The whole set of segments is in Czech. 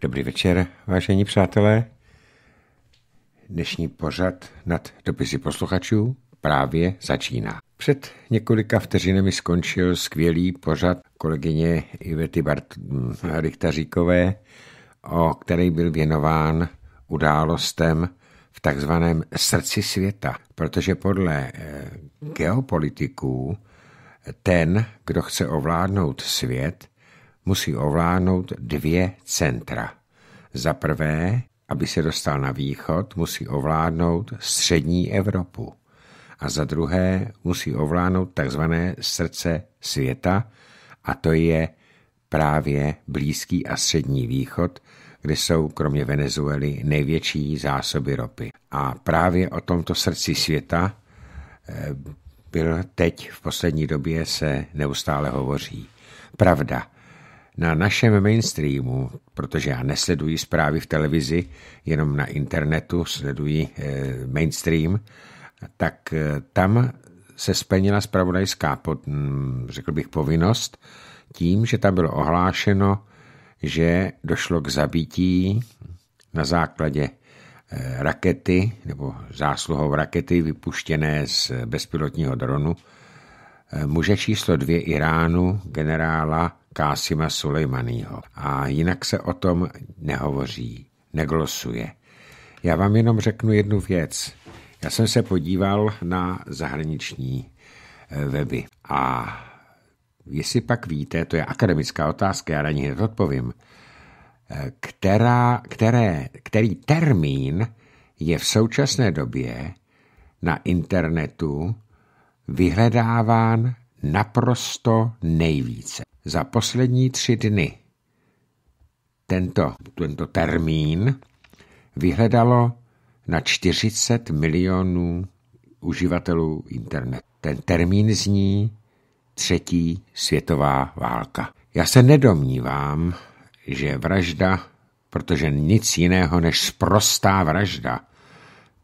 Dobrý večer, vážení přátelé. Dnešní pořad nad dopisy posluchačů právě začíná. Před několika vteřinami skončil skvělý pořad kolegyně Ivety Bart- Richtaříkové, o který byl věnován událostem v takzvaném srdci světa, protože podle eh, geopolitiků ten, kdo chce ovládnout svět, musí ovládnout dvě centra. Za prvé, aby se dostal na východ, musí ovládnout střední Evropu. A za druhé, musí ovládnout takzvané srdce světa, a to je právě Blízký a Střední východ, kde jsou kromě Venezuely největší zásoby ropy. A právě o tomto srdci světa eh, byl teď v poslední době se neustále hovoří. Pravda, na našem mainstreamu, protože já nesleduji zprávy v televizi, jenom na internetu sleduji eh, mainstream, tak eh, tam se splnila spravodajská, mm, řekl bych, povinnost tím, že tam bylo ohlášeno, že došlo k zabití na základě eh, rakety nebo zásluhou rakety vypuštěné z bezpilotního dronu muže číslo dvě Iránu, generála Kásima Sulejmanýho. A jinak se o tom nehovoří, neglosuje. Já vám jenom řeknu jednu věc. Já jsem se podíval na zahraniční eh, weby a jestli pak víte, to je akademická otázka, já na ní hned odpovím, eh, která, které, který termín je v současné době na internetu vyhledáván naprosto nejvíce za poslední tři dny tento, tento termín vyhledalo na 40 milionů uživatelů internetu. Ten termín zní třetí světová válka. Já se nedomnívám, že vražda, protože nic jiného než sprostá vražda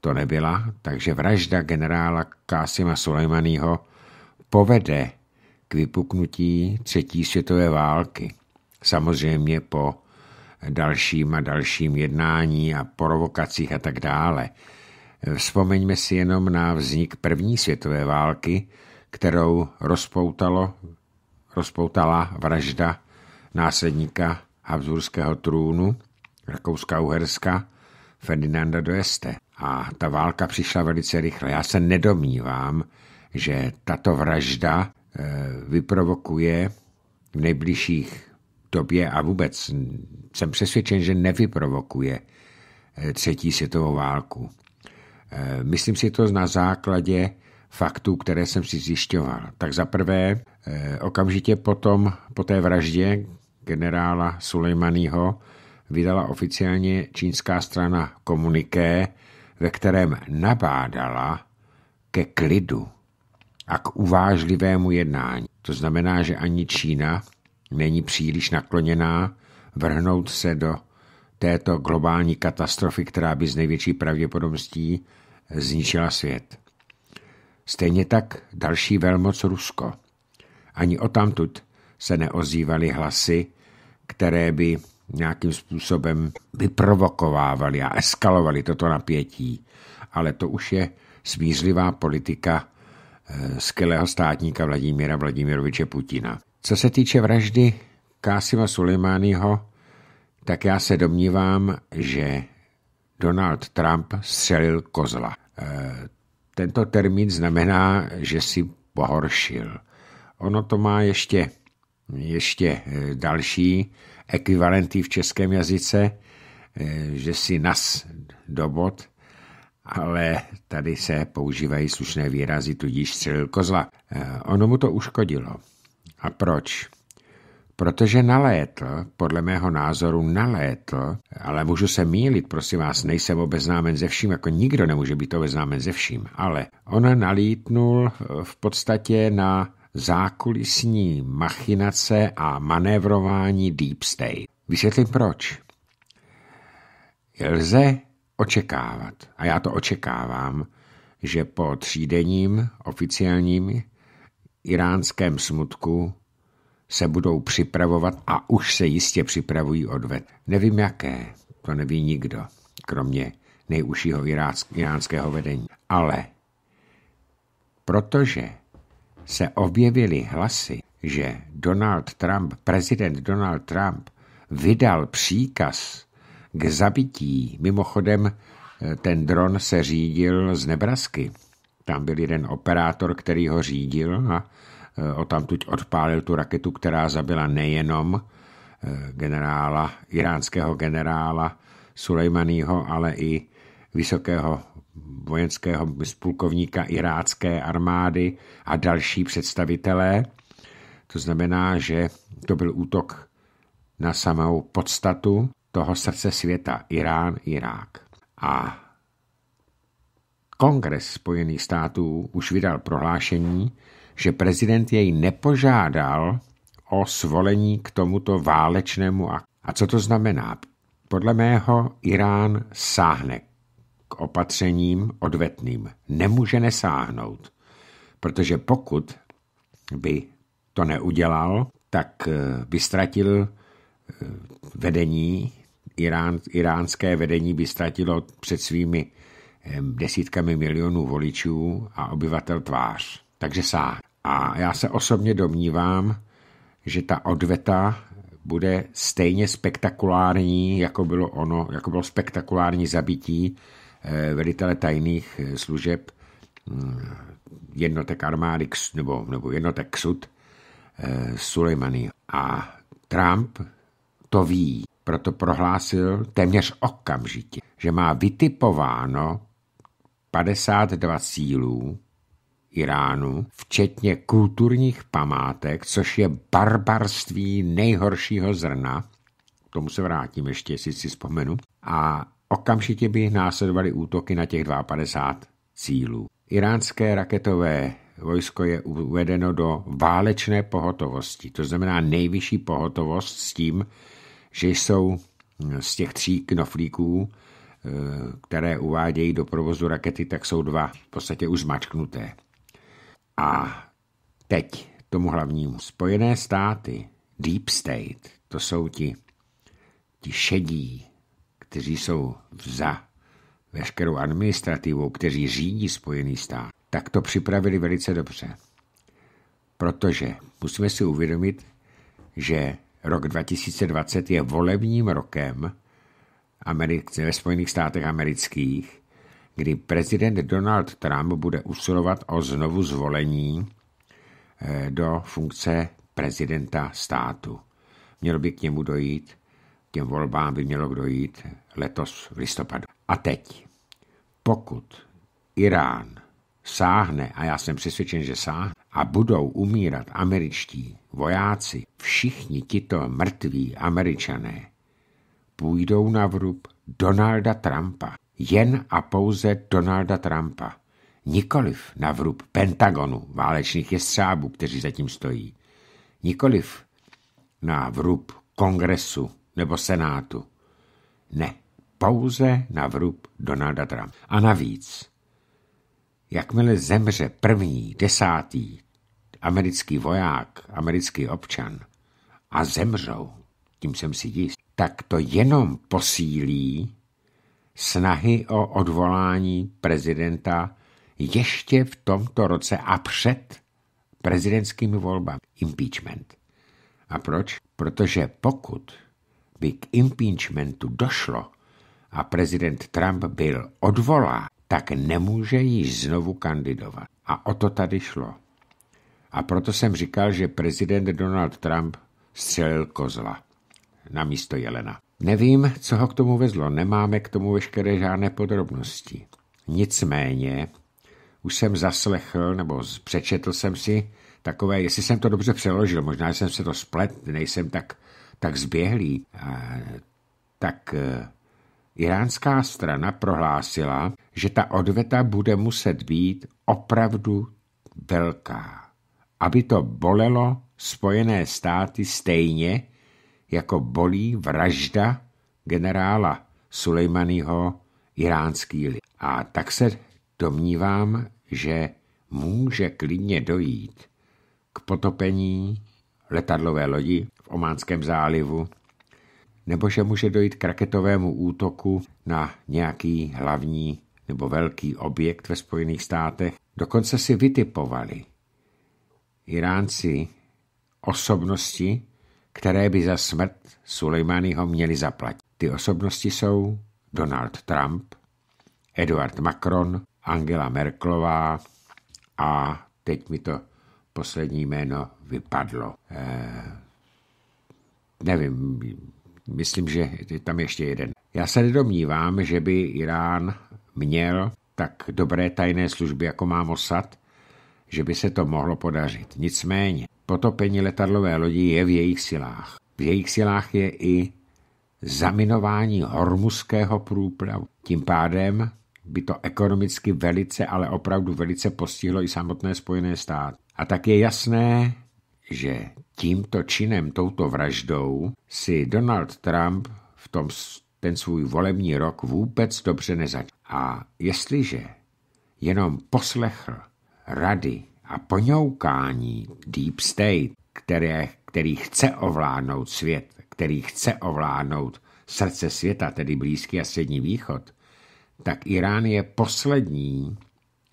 to nebyla, takže vražda generála Kásima Sulejmaného povede vypuknutí třetí světové války. Samozřejmě po dalším a dalším jednání a provokacích a tak dále. Vzpomeňme si jenom na vznik první světové války, kterou rozpoutalo, rozpoutala vražda následníka Habsburského trůnu Rakouska-Uherska Ferdinanda d'Oeste. A ta válka přišla velice rychle. Já se nedomnívám, že tato vražda Eh, vyprovokuje v nejbližších době a vůbec jsem přesvědčen, že nevyprovokuje eh, třetí světovou válku. Eh, myslím si to na základě faktů, které jsem si zjišťoval. Tak za prvé, okamžitě potom, po té vraždě generála Sulejmaního vydala oficiálně čínská strana komuniké, ve kterém nabádala ke klidu a k uvážlivému jednání. To znamená, že ani Čína není příliš nakloněná vrhnout se do této globální katastrofy, která by z největší pravděpodobností zničila svět. Stejně tak další velmoc Rusko. Ani tamtud se neozývaly hlasy, které by nějakým způsobem vyprovokovávaly a eskalovaly toto napětí. Ale to už je smířlivá politika Eh, skvělého státníka Vladimíra Vladimiroviče Putina. Co se týče vraždy Kásima Sulejmányho, tak já se domnívám, že Donald Trump střelil kozla. Eh, tento termín znamená, že si pohoršil. Ono to má ještě, ještě eh, další ekvivalenty v českém jazyce, že si nas do bod ale tady se používají slušné výrazy, tudíž střelil kozla. Eh, ono mu to uškodilo. A proč? Protože nalétl, podle mého názoru nalétl, ale můžu se mílit, prosím vás, nejsem obeznámen ze vším, jako nikdo nemůže být obeznámen ze vším, ale on nalítnul eh, v podstatě na zákulisní machinace a manévrování Deep State. Vysvětlím proč. Lze očekávat, a já to očekávám, že po třídenním oficiálním iránském smutku se budou připravovat a už se jistě připravují odvet. Nevím jaké, to neví nikdo, kromě nejužšího iránského vedení. Ale protože se objevily hlasy, že Donald Trump, prezident Donald Trump, vydal příkaz k zabití. Mimochodem, eh, ten dron se řídil z Nebrasky. Tam byl jeden operátor, který ho řídil a eh, odtamtud odpálil tu raketu, která zabila nejenom eh, generála, iránského generála Sulejmaního, ale i vysokého vojenského spolkovníka irácké armády a další představitelé. To znamená, že to byl útok na samou podstatu toho srdce světa, Irán, Irák. A Kongres Spojených států už vydal prohlášení, že prezident jej nepožádal o svolení k tomuto válečnému aktu. A co to znamená? Podle mého Irán sáhne k opatřením odvetným. Nemůže nesáhnout, protože pokud by to neudělal, tak eh, by ztratil eh, vedení Irán, iránské vedení by ztratilo před svými desítkami milionů voličů a obyvatel tvář. Takže sá. A já se osobně domnívám, že ta odveta bude stejně spektakulární, jako bylo ono, jako bylo spektakulární zabití eh, velitele tajných eh, služeb mm, jednotek armády nebo, nebo jednotek Xud eh, Sulejmany. A Trump to ví proto prohlásil téměř okamžitě, že má vytipováno 52 sílů Iránu, včetně kulturních památek, což je barbarství nejhoršího zrna. K tomu se vrátím ještě, jestli si vzpomenu. A okamžitě by následovaly útoky na těch 52 cílů. Iránské raketové vojsko je uvedeno do válečné pohotovosti, to znamená nejvyšší pohotovost s tím, že jsou z těch tří knoflíků, eh, které uvádějí do provozu rakety, tak jsou dva v podstatě už zmačknuté. A teď tomu hlavnímu. Spojené státy, Deep State, to jsou ti, ti šedí, kteří jsou za veškerou administrativou, kteří řídí Spojený stát, tak to připravili velice dobře. Protože musíme si uvědomit, že Rok 2020 je volebním rokem ve Spojených státech amerických, kdy prezident Donald Trump bude usilovat o znovu zvolení eh, do funkce prezidenta státu. Mělo by k němu dojít, k těm volbám by mělo dojít letos v listopadu. A teď, pokud Irán sáhne, a já jsem přesvědčen, že sáhne, a budou umírat američtí vojáci, všichni tito mrtví američané, půjdou na vrub Donalda Trumpa. Jen a pouze Donalda Trumpa. Nikoliv na vrub Pentagonu, válečných jestřábů, kteří zatím stojí. Nikoliv na vrub kongresu nebo senátu. Ne, pouze na vrub Donalda Trumpa. A navíc, jakmile zemře první, desátý, americký voják, americký občan a zemřou, tím jsem si jist, tak to jenom posílí snahy o odvolání prezidenta ještě v tomto roce a před prezidentskými volbami. Impeachment. A proč? Protože pokud by k impeachmentu došlo a prezident Trump byl odvolán, tak nemůže již znovu kandidovat. A o to tady šlo. A proto jsem říkal, že prezident Donald Trump střelil kozla na místo jelena. Nevím, co ho k tomu vezlo, nemáme k tomu veškeré žádné podrobnosti. Nicméně, už jsem zaslechl, nebo přečetl jsem si takové, jestli jsem to dobře přeložil, možná jsem se to splet, nejsem tak, tak zběhlý, a, tak e, iránská strana prohlásila, že ta odveta bude muset být opravdu velká aby to bolelo Spojené státy stejně, jako bolí vražda generála Sulejmanyho iránský lid. A tak se domnívám, že může klidně dojít k potopení letadlové lodi v Ománském zálivu, nebo že může dojít k raketovému útoku na nějaký hlavní nebo velký objekt ve Spojených státech. Dokonce si vytipovali, Iránci osobnosti, které by za smrt Sulejmányho měli zaplatit. Ty osobnosti jsou Donald Trump, Eduard Macron, Angela Merklová a teď mi to poslední jméno vypadlo. Eh, nevím, myslím, že je tam ještě jeden. Já se nedomnívám, že by Irán měl tak dobré tajné služby, jako má Mossad, že by se to mohlo podařit. Nicméně, potopení letadlové lodi je v jejich silách. V jejich silách je i zaminování hormuského průplavu. Tím pádem by to ekonomicky velice, ale opravdu velice postihlo i samotné Spojené státy. A tak je jasné, že tímto činem, touto vraždou si Donald Trump v tom ten svůj volební rok vůbec dobře nezačal. A jestliže jenom poslechl rady a poňoukání Deep State, které, který chce ovládnout svět, který chce ovládnout srdce světa, tedy Blízký a Střední východ, tak Irán je poslední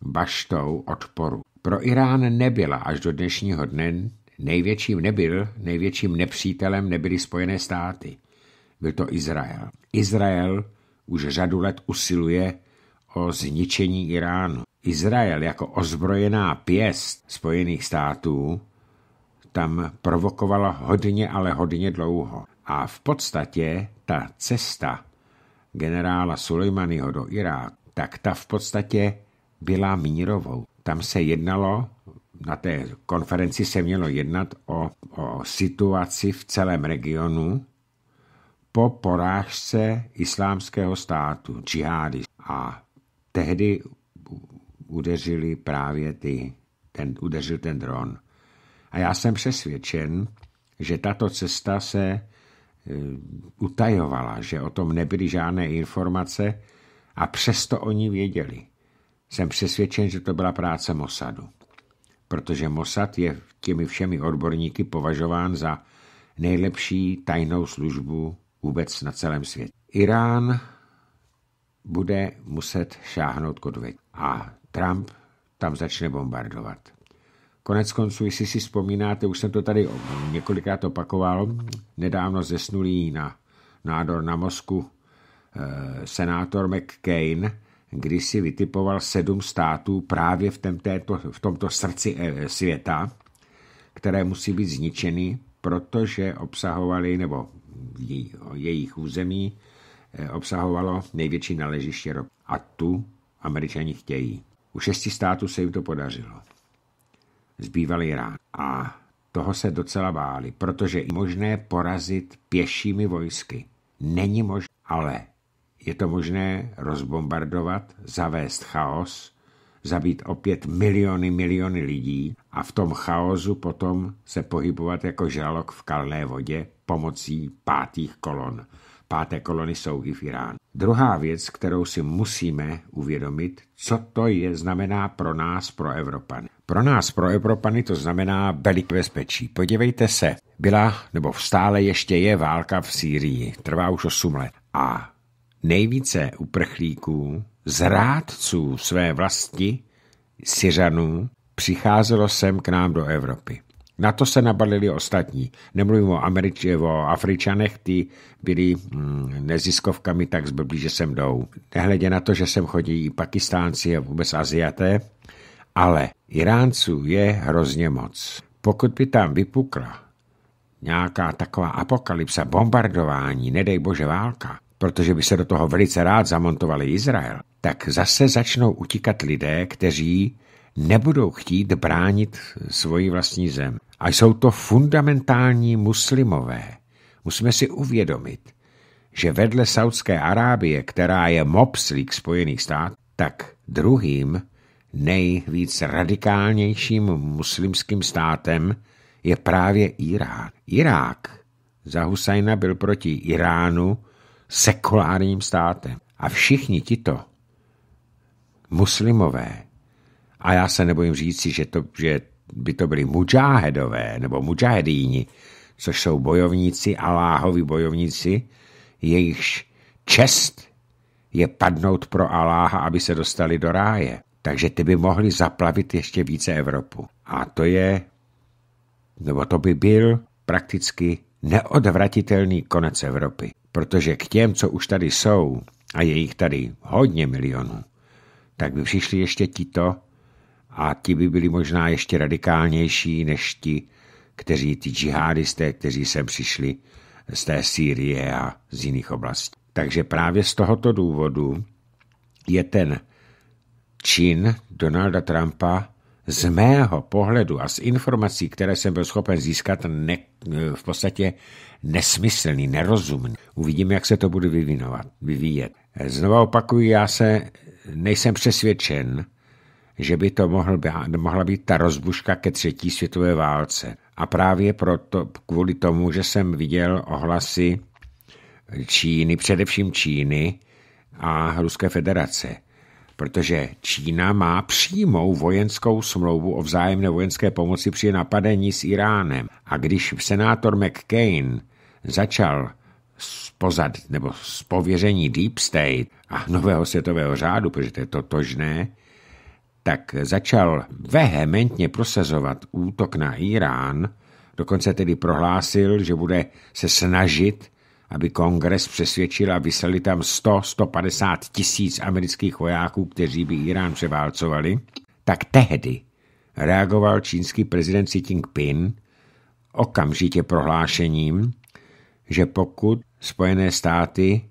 baštou odporu. Pro Irán nebyla až do dnešního dne největším nebyl, největším nepřítelem nebyly Spojené státy. Byl to Izrael. Izrael už řadu let usiluje o zničení Iránu. Izrael jako ozbrojená pěst Spojených států tam provokovala hodně, ale hodně dlouho. A v podstatě ta cesta generála Sulejmanyho do Iráku, tak ta v podstatě byla mírovou. Tam se jednalo, na té konferenci se mělo jednat o, o situaci v celém regionu po porážce islámského státu, džihády. A tehdy udeřili právě ty, ten, udeřil ten dron. A já jsem přesvědčen, že tato cesta se e, utajovala, že o tom nebyly žádné informace a přesto oni věděli. Jsem přesvědčen, že to byla práce Mossadu, protože Mossad je těmi všemi odborníky považován za nejlepší tajnou službu vůbec na celém světě. Irán bude muset šáhnout k A Trump tam začne bombardovat. Konec konců, jestli si vzpomínáte, už jsem to tady několikrát opakoval, nedávno zesnulý na nádor na mozku eh, senátor McCain, kdy si vytipoval sedm států právě v, tém, této, v tomto srdci eh, světa, které musí být zničeny, protože obsahovali, nebo jej, jejich území eh, obsahovalo největší naležiště ropy. A tu američani chtějí. U šesti států se jim to podařilo. Zbývali Irán. A toho se docela báli, protože je možné porazit pěšími vojsky. Není možné, ale je to možné rozbombardovat, zavést chaos, zabít opět miliony, miliony lidí a v tom chaosu potom se pohybovat jako žralok v kalné vodě pomocí pátých kolon páté kolony Saudi v Iránu. Druhá věc, kterou si musíme uvědomit, co to je znamená pro nás, pro Evropany. Pro nás, pro Evropany, to znamená velik bezpečí. Podívejte se, byla nebo stále ještě je válka v Sýrii, trvá už 8 let. A nejvíce uprchlíků, zrádců své vlasti, Syřanů, přicházelo sem k nám do Evropy. Na to se nabalili ostatní. Nemluvím o, Američ- o Afričanech, ty byli mm, neziskovkami tak zblblí, že sem jdou. Nehledě na to, že sem chodí i pakistánci a vůbec Aziaté, ale Iránců je hrozně moc. Pokud by tam vypukla nějaká taková apokalypsa, bombardování, nedej bože válka, protože by se do toho velice rád zamontovali Izrael, tak zase začnou utíkat lidé, kteří nebudou chtít bránit svoji vlastní zem. A jsou to fundamentální muslimové. Musíme si uvědomit, že vedle Saudské Arábie, která je mobslík Spojených států, tak druhým nejvíc radikálnějším muslimským státem je právě Irák. Irák za Husajna byl proti Iránu sekulárním státem. A všichni tito muslimové, a já se nebojím říci, že, to, že by to byli mučáhedové nebo mučáhedýni, což jsou bojovníci, Aláhovi bojovníci, jejichž čest je padnout pro Aláha, aby se dostali do ráje. Takže ty by mohli zaplavit ještě více Evropu. A to je, nebo to by byl prakticky neodvratitelný konec Evropy. Protože k těm, co už tady jsou, a je jich tady hodně milionů, tak by přišli ještě tito a ti by byli možná ještě radikálnější než ti, kteří ti džihadisté, kteří sem přišli z té Sýrie a z jiných oblastí. Takže právě z tohoto důvodu je ten čin Donalda Trumpa z mého pohledu a z informací, které jsem byl schopen získat, ne, v podstatě nesmyslný, nerozumný. Uvidíme, jak se to bude vyvinovat, vyvíjet. Znova opakuju, já se nejsem přesvědčen, že by to mohl být, mohla být ta rozbuška ke třetí světové válce. A právě proto, kvůli tomu, že jsem viděl ohlasy Číny, především Číny a Ruské federace, protože Čína má přímou vojenskou smlouvu o vzájemné vojenské pomoci při napadení s Iránem. A když senátor McCain začal spozad nebo z pověření Deep State a nového světového řádu, protože to je totožné, tak začal vehementně prosazovat útok na Irán, dokonce tedy prohlásil, že bude se snažit, aby kongres přesvědčil a vyslali tam 100-150 tisíc amerických vojáků, kteří by Irán převálcovali, tak tehdy reagoval čínský prezident Xi Jinping okamžitě prohlášením, že pokud Spojené státy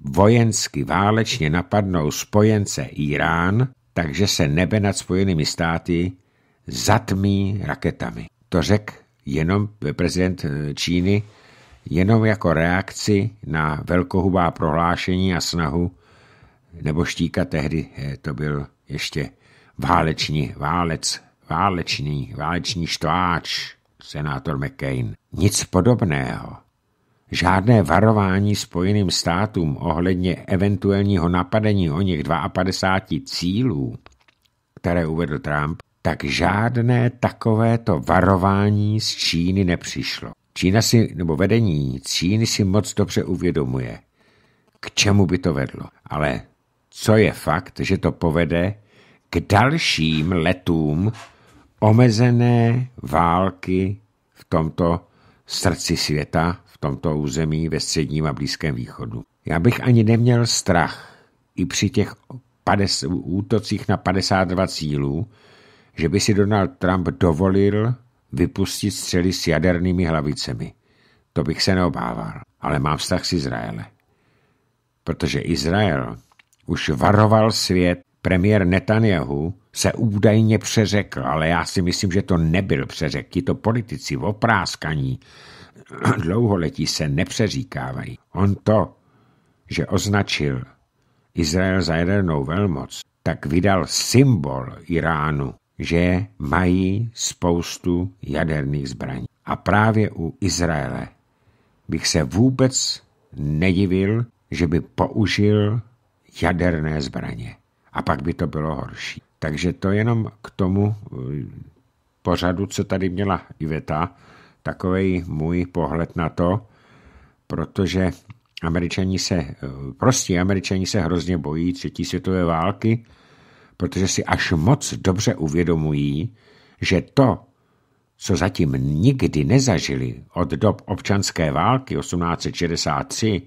vojensky válečně napadnou spojence Irán, takže se nebe nad Spojenými státy zatmí raketami. To řekl jenom prezident eh, Číny, jenom jako reakci na velkohubá prohlášení a snahu, nebo štíka tehdy eh, to byl ještě váleční válec, válečný, válečný štváč, senátor McCain. Nic podobného Žádné varování Spojeným státům ohledně eventuálního napadení o nich 52 cílů, které uvedl Trump, tak žádné takovéto varování z Číny nepřišlo. Čína si, nebo vedení Číny si moc dobře uvědomuje, k čemu by to vedlo. Ale co je fakt, že to povede k dalším letům omezené války v tomto srdci světa, tomto území ve středním a blízkém východu. Já bych ani neměl strach i při těch 50, útocích na 52 cílů, že by si Donald Trump dovolil vypustit střely s jadernými hlavicemi. To bych se neobával, ale mám vztah s Izraele. Protože Izrael už varoval svět, premiér Netanyahu se údajně přeřekl, ale já si myslím, že to nebyl přeřek. Ti to politici opráskaní dlouholetí se nepřeříkávají. On to, že označil Izrael za jadernou velmoc, tak vydal symbol Iránu, že mají spoustu jaderných zbraní. A právě u Izraele bych se vůbec nedivil, že by použil jaderné zbraně. A pak by to bylo horší. Takže to jenom k tomu eh, pořadu, co tady měla Iveta, takový můj pohled na to, protože američani se, prostě američani se hrozně bojí třetí světové války, protože si až moc dobře uvědomují, že to, co zatím nikdy nezažili od dob občanské války 1863,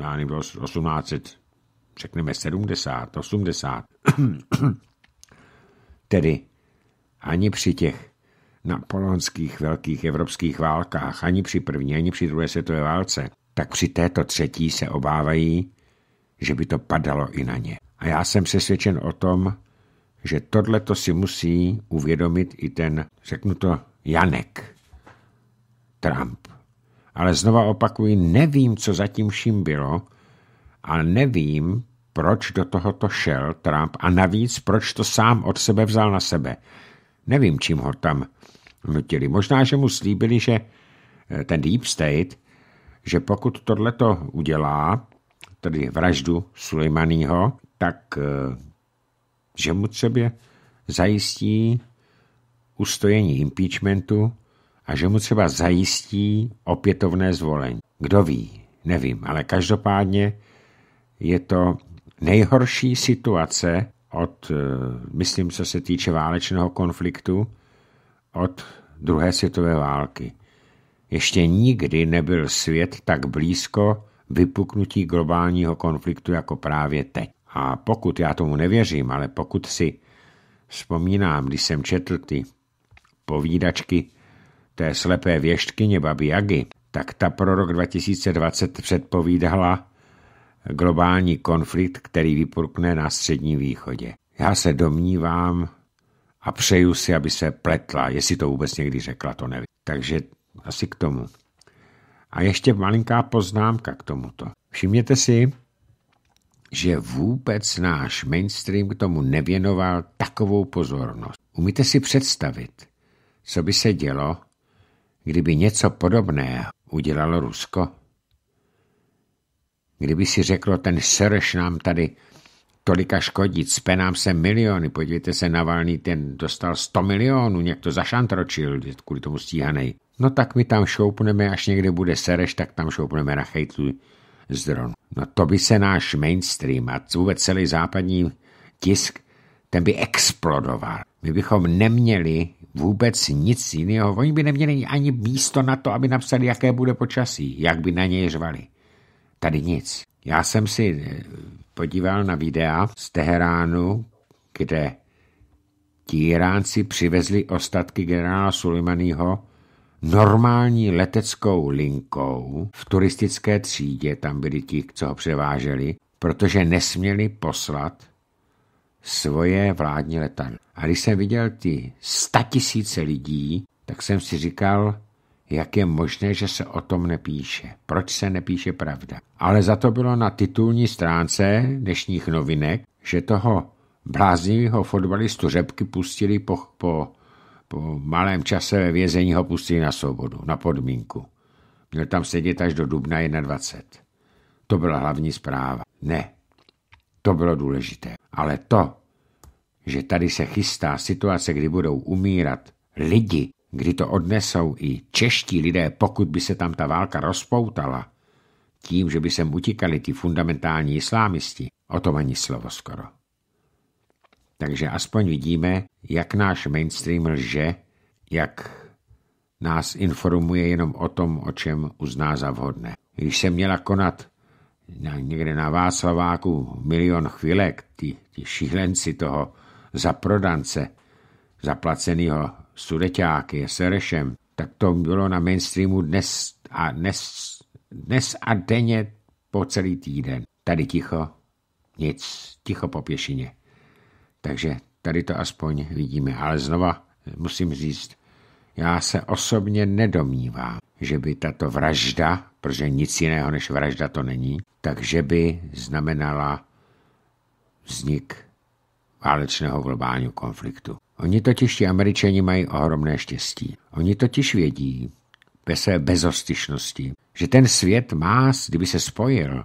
já nevím, 1800, řekneme 70, 80, tedy ani při těch na polonských velkých evropských válkách, ani při první, ani při druhé světové válce, tak při této třetí se obávají, že by to padalo i na ně. A já jsem přesvědčen o tom, že tohle to si musí uvědomit i ten, řeknu to, Janek Trump. Ale znova opakuji, nevím, co zatím vším bylo a nevím, proč do tohoto šel Trump a navíc, proč to sám od sebe vzal na sebe. Nevím, čím ho tam nutili. Možná, že mu slíbili, že eh, ten Deep State, že pokud tohleto udělá, tedy vraždu Sulejmaního, tak eh, že mu třeba zajistí ustojení impeachmentu a že mu třeba zajistí opětovné zvolení. Kdo ví, nevím, ale každopádně je to nejhorší situace, od, eh, myslím, co se týče válečného konfliktu, od druhé světové války. Ještě nikdy nebyl svět tak blízko vypuknutí globálního konfliktu jako právě teď. A pokud, já tomu nevěřím, ale pokud si vzpomínám, když jsem četl ty povídačky té slepé věštkyně Babi Jagy, tak ta pro rok 2020 předpovídala globální konflikt, který vypurkne na Středním východě. Já se domnívám a přeju si, aby se pletla, jestli to vůbec někdy řekla, to nevím. Takže asi k tomu. A ještě malinká poznámka k tomuto. Všimněte si, že vůbec náš mainstream k tomu nevěnoval takovou pozornost. Umíte si představit, co by se dělo, kdyby něco podobného udělalo Rusko? Kdyby si řeklo, ten srš nám tady tolika škodit, spe nám se miliony, podívejte se, Navalný ten dostal 100 milionů, někdo to zašantročil, kvůli tomu stíhaný. No tak my tam šoupneme, až někde bude Sereš, tak tam šoupneme na chejtlu z dronu. No to by se náš mainstream a vůbec celý západní tisk, ten by explodoval. My bychom neměli vůbec nic jiného. Oni by neměli ani místo na to, aby napsali, jaké bude počasí, jak by na něj řvali tady nic. Já jsem si eh, podíval na videa z Teheránu, kde ti Iránci přivezli ostatky generála Sulimaního normální leteckou linkou v turistické třídě, tam byli ti, co ho převáželi, protože nesměli poslat svoje vládní letadlo. A když jsem viděl ty statisíce lidí, tak jsem si říkal, jak je možné, že se o tom nepíše, proč se nepíše pravda. Ale za to bylo na titulní stránce dnešních novinek, že toho bláznivého fotbalistu Řepky pustili po, po, po malém čase ve vězení ho pustili na svobodu, na podmínku. Měl tam sedět až do dubna 21. To byla hlavní zpráva. Ne, to bylo důležité. Ale to, že tady se chystá situace, kdy budou umírat lidi kdy to odnesou i čeští lidé, pokud by se tam ta válka rozpoutala, tím, že by sem utíkali ti fundamentální islámisti, o tom ani slovo skoro. Takže aspoň vidíme, jak náš mainstream lže, jak nás informuje jenom o tom, o čem uzná za vhodné. Když se měla konat někde na Václaváku milion chvilek, ty, ty šílenci toho zaprodance, zaplaceného sudeťáky s Serešem, tak to bylo na mainstreamu dnes a, dnes, dnes a denně po celý týden. Tady ticho, nic, ticho po pěšině. Takže tady to aspoň vidíme. Ale znova musím říct, já se osobně nedomnívám, že by tato vražda, protože nic jiného než vražda to není, takže by znamenala vznik válečného globálního konfliktu. Oni totiž ti američani mají ohromné štěstí. Oni totiž vědí, ve své bezostyšnosti, že ten svět má, kdyby se spojil,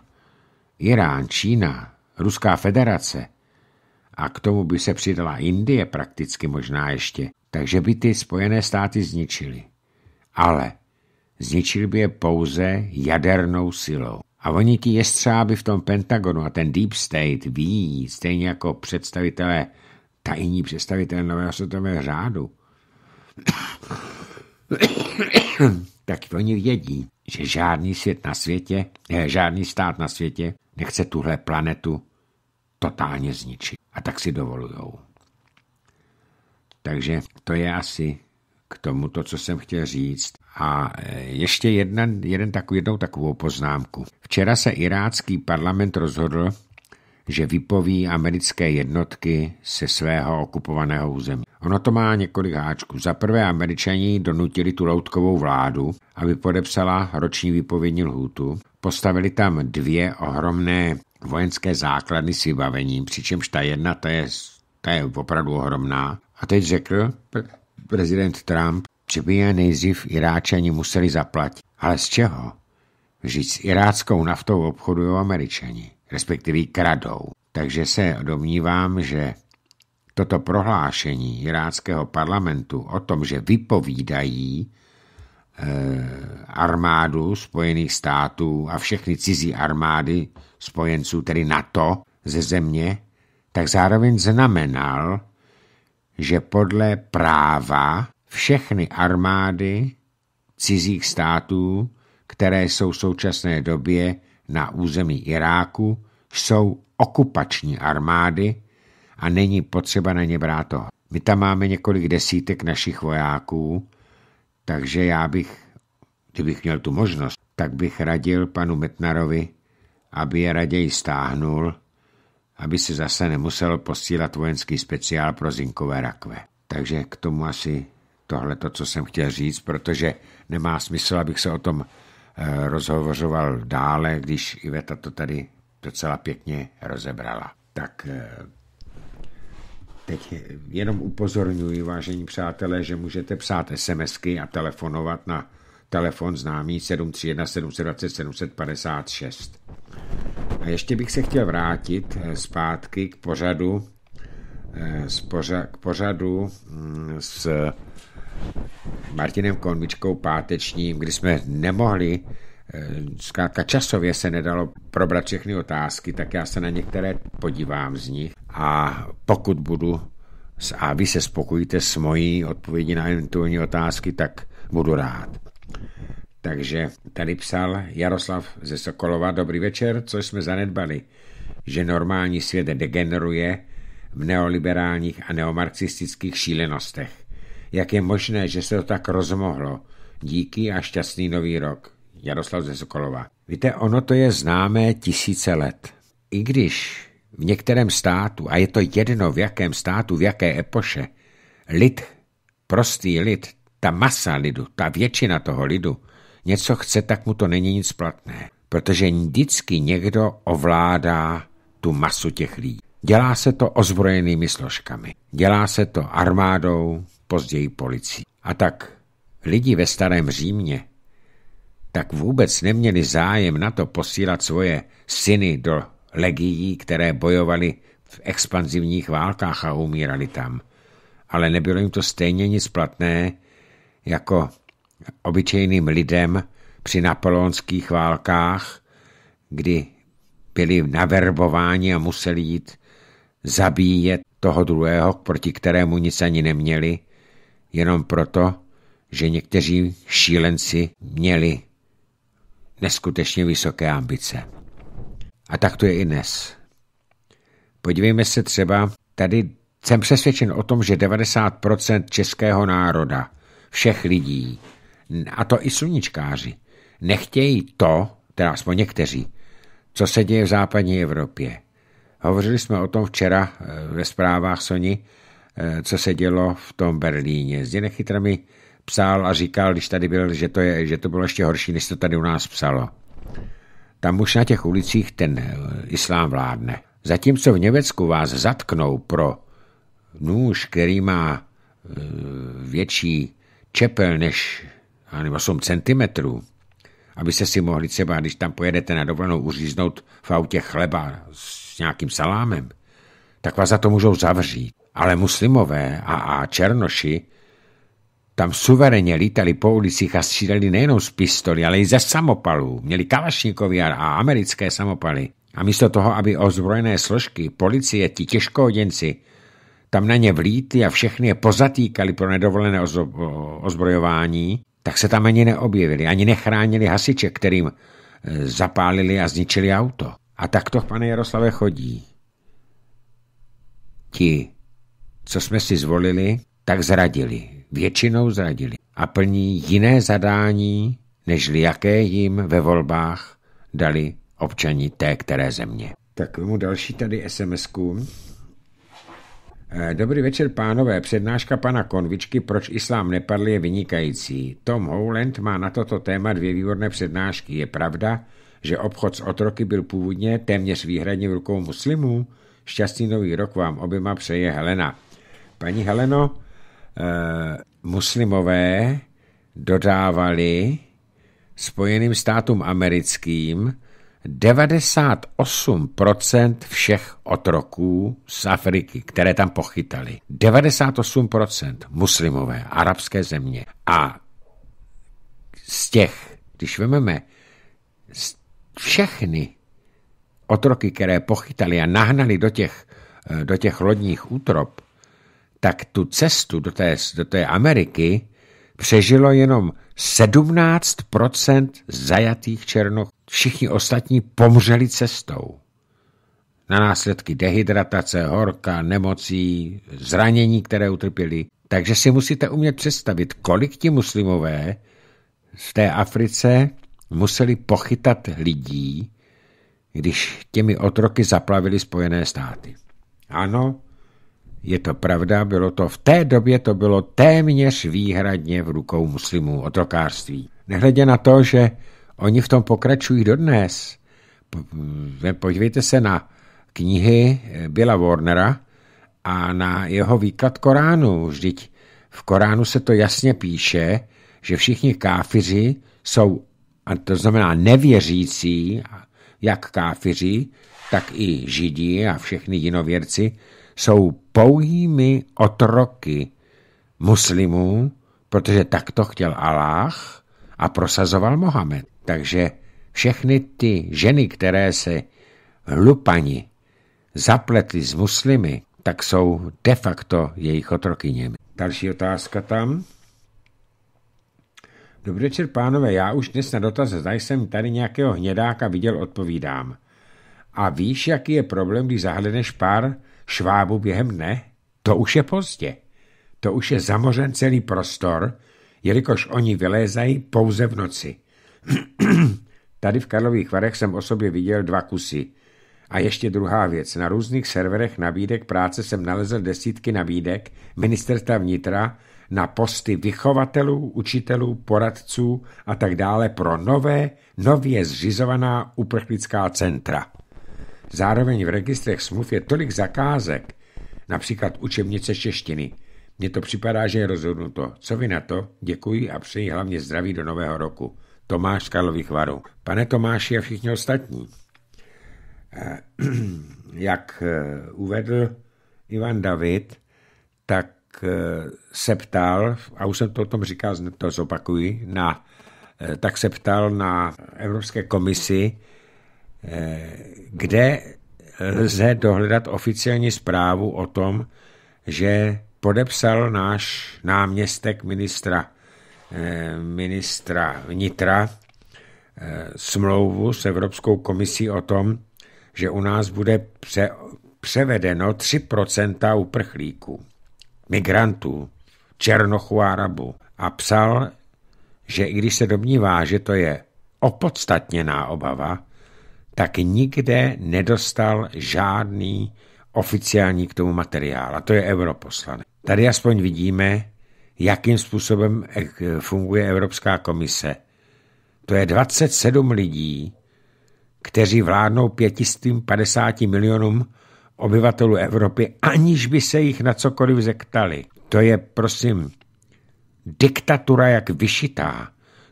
Irán, Čína, Ruská federace a k tomu by se přidala Indie prakticky možná ještě, takže by ty spojené státy zničili. Ale zničili by je pouze jadernou silou. A oni ti jestřáby v tom Pentagonu a ten Deep State ví, stejně jako představitelé tajní představitel nového světového řádu, tak oni vědí, že žádný svět na světě, eh, žádný stát na světě nechce tuhle planetu totálně zničit. A tak si dovolujou. Takže to je asi k tomu to, co jsem chtěl říct. A eh, ještě jedna, jeden takový, jednou takovou poznámku. Včera se irácký parlament rozhodl, že vypoví americké jednotky se svého okupovaného území. Ono to má několik háčků. Za prvé američani donutili tu loutkovou vládu, aby podepsala roční výpovědní lhůtu. Postavili tam dvě ohromné vojenské základny s vybavením, přičemž ta jedna, ta je, ta je opravdu ohromná. A teď řekl pre- prezident Trump, že by je nejdřív Iráčani museli zaplatit. Ale z čeho? Vždyť s iráckou naftou obchodují američani respektive kradou. Takže se domnívám, že toto prohlášení iráckého parlamentu o tom, že vypovídají eh, armádu Spojených států a všechny cizí armády spojenců, tedy NATO, ze země, tak zároveň znamenal, že podle práva všechny armády cizích států, které jsou v současné době na území Iráku jsou okupační armády a není potřeba na ně brát to. My tam máme několik desítek našich vojáků, takže já bych, kdybych měl tu možnost, tak bych radil panu Metnarovi, aby je raději stáhnul, aby se zase nemusel posílat vojenský speciál pro zinkové rakve. Takže k tomu asi tohle to, co jsem chtěl říct, protože nemá smysl, abych se o tom Eh, rozhovořoval dále, když Iveta to tady docela pěkně rozebrala. Tak eh, teď jenom upozorňuji, vážení přátelé, že můžete psát SMSky a telefonovat na telefon známý 731 720 756. A ještě bych se chtěl vrátit eh, zpátky k pořadu, k pořadu mm, s Martinem Konvičkou pátečním, kdy jsme nemohli eh, zkrátka časově se nedalo probrat všechny otázky, tak já se na některé podívám z nich a pokud budu a vy se spokojíte s mojí odpovědí na eventuální otázky, tak budu rád. Takže tady psal Jaroslav ze Sokolova, dobrý večer, co jsme zanedbali, že normální svět degeneruje v neoliberálních a neomarxistických šílenostech. Jak je možné, že se to tak rozmohlo? Díky a šťastný nový rok. Jaroslav ze Sokolova. Víte, ono to je známé tisíce let. I když v některém státu, a je to jedno v jakém státu, v jaké epoše, lid, prostý lid, ta masa lidu, ta většina toho lidu, něco chce, tak mu to není nic platné. Protože vždycky někdo ovládá tu masu těch lidí. Dělá se to ozbrojenými složkami. Dělá se to armádou, později policií. A tak lidi ve starém Římě tak vůbec neměli zájem na to posílat svoje syny do legií, které bojovali v expanzivních válkách a umírali tam. Ale nebylo jim to stejně nic platné jako obyčejným lidem při napoleonských válkách, kdy byli naverbováni a museli jít zabíjet toho druhého, proti kterému nic ani neměli, jenom proto, že někteří šílenci měli neskutečně vysoké ambice. A tak to je i dnes. Podívejme se třeba, tady jsem přesvědčen o tom, že 90% českého národa, všech lidí, a to i sluníčkáři, nechtějí to, teda aspoň někteří, co se děje v západní Evropě. Hovořili jsme o tom včera eh, ve zprávách Sony, Eh, co se dělo v tom Berlíně. Zdeněk Chytra mi psal a říkal, když tady byl, že to, je, že to bylo ještě horší, než to tady u nás psalo. Tam už na těch ulicích ten eh, islám vládne. Zatímco v Německu vás zatknou pro nůž, který má eh, větší čepel než 8 cm, se si mohli třeba, když tam pojedete na dovolenou, uříznout v autě chleba s nějakým salámem, tak vás za to můžou zavřít ale muslimové a, a černoši tam suvereně lítali po ulicích a střídali nejenom z pistoli, ale i ze samopalů. Měli kalašníkovi a, a americké samopaly. A místo toho, aby ozbrojené složky, policie, ti těžkohoděnci, tam na ně vlítli a všechny je pozatýkali pro nedovolené ozo, ozbrojování, tak se tam ani neobjevili, ani nechránili hasiče, kterým e, zapálili a zničili auto. A tak to, pane Jaroslave, chodí. Ti co jsme si zvolili, tak zradili. Většinou zradili. A plní jiné zadání, než jaké jim ve volbách dali občani té které země. Tak mu další tady sms -ku. Eh, dobrý večer, pánové. Přednáška pana Konvičky, proč islám nepadl, je vynikající. Tom Howland má na toto téma dvě výborné přednášky. Je pravda, že obchod s otroky byl původně téměř výhradně v rukou muslimů? Šťastný nový rok vám oběma přeje Helena. Paní Heleno, eh, muslimové dodávali Spojeným státům americkým 98% všech otroků z Afriky, které tam pochytali. 98% muslimové, arabské země. A z těch, když vezmeme všechny otroky, které pochytali a nahnali do těch, eh, do těch lodních útrop, tak tu cestu do té, do té Ameriky přežilo jenom 17% zajatých černoch. Všichni ostatní pomřeli cestou. Na následky dehydratace, horka, nemocí, zranění, které utrpěli. Takže si musíte umět představit, kolik ti muslimové v té Africe museli pochytat lidí, když těmi otroky zaplavili Spojené státy. Ano, je to pravda, bylo to v té době, to bylo téměř výhradně v rukou muslimů otrokářství. Nehledě na to, že oni v tom pokračují dodnes. Podívejte se na knihy eh, Billa Warnera a na jeho výklad Koránu. Vždyť v Koránu se to jasně píše, že všichni káfiři jsou, a to znamená nevěřící, jak káfiři, tak i židí a všechny jinověrci, jsou pouhými otroky muslimů, protože tak to chtěl Aláh a prosazoval Mohamed. Takže všechny ty ženy, které se hlupani zapletly s muslimy, tak jsou de facto jejich otrokyněmi. Další otázka tam. Dobrý večer, pánové. Já už dnes na dotaz, zda jsem tady nějakého hnědáka viděl, odpovídám. A víš, jaký je problém, když zahledneš pár švábu během dne, to už je pozdě. To už je zamořen celý prostor, jelikož oni vylézají pouze v noci. Tady v Karlových Varech jsem sobě viděl dva kusy. A ještě druhá věc. Na různých serverech nabídek práce jsem nalezl desítky nabídek ministerstva vnitra na posty vychovatelů, učitelů, poradců a tak dále pro nové, nově zřizovaná uprchlická centra. Zároveň v registrech smluv je tolik zakázek, například učebnice češtiny. Mně to připadá, že je rozhodnuto. Co vy na to? Děkuji a přeji hlavně zdraví do nového roku. Tomáš z Karlových varů. Pane Tomáši a všichni ostatní. Eh, jak eh, uvedl Ivan David, tak eh, se ptal, a už jsem to o tom říkal, to zopakuji, na, tak se ptal na Evropské komisi, kde lze dohledat oficiální zprávu o tom, že podepsal náš náměstek ministra, eh, ministra vnitra eh, smlouvu s Evropskou komisí o tom, že u nás bude pře, převedeno 3% uprchlíků, migrantů, černochů Arabů a psal, že i když se domnívá, že to je opodstatněná obava, tak nikde nedostal žádný oficiální k tomu materiál. A to je europoslanec. Tady aspoň vidíme, jakým způsobem funguje Evropská komise. To je 27 lidí, kteří vládnou 550 milionům obyvatelů Evropy, aniž by se jich na cokoliv zeptali. To je, prosím, diktatura jak vyšitá.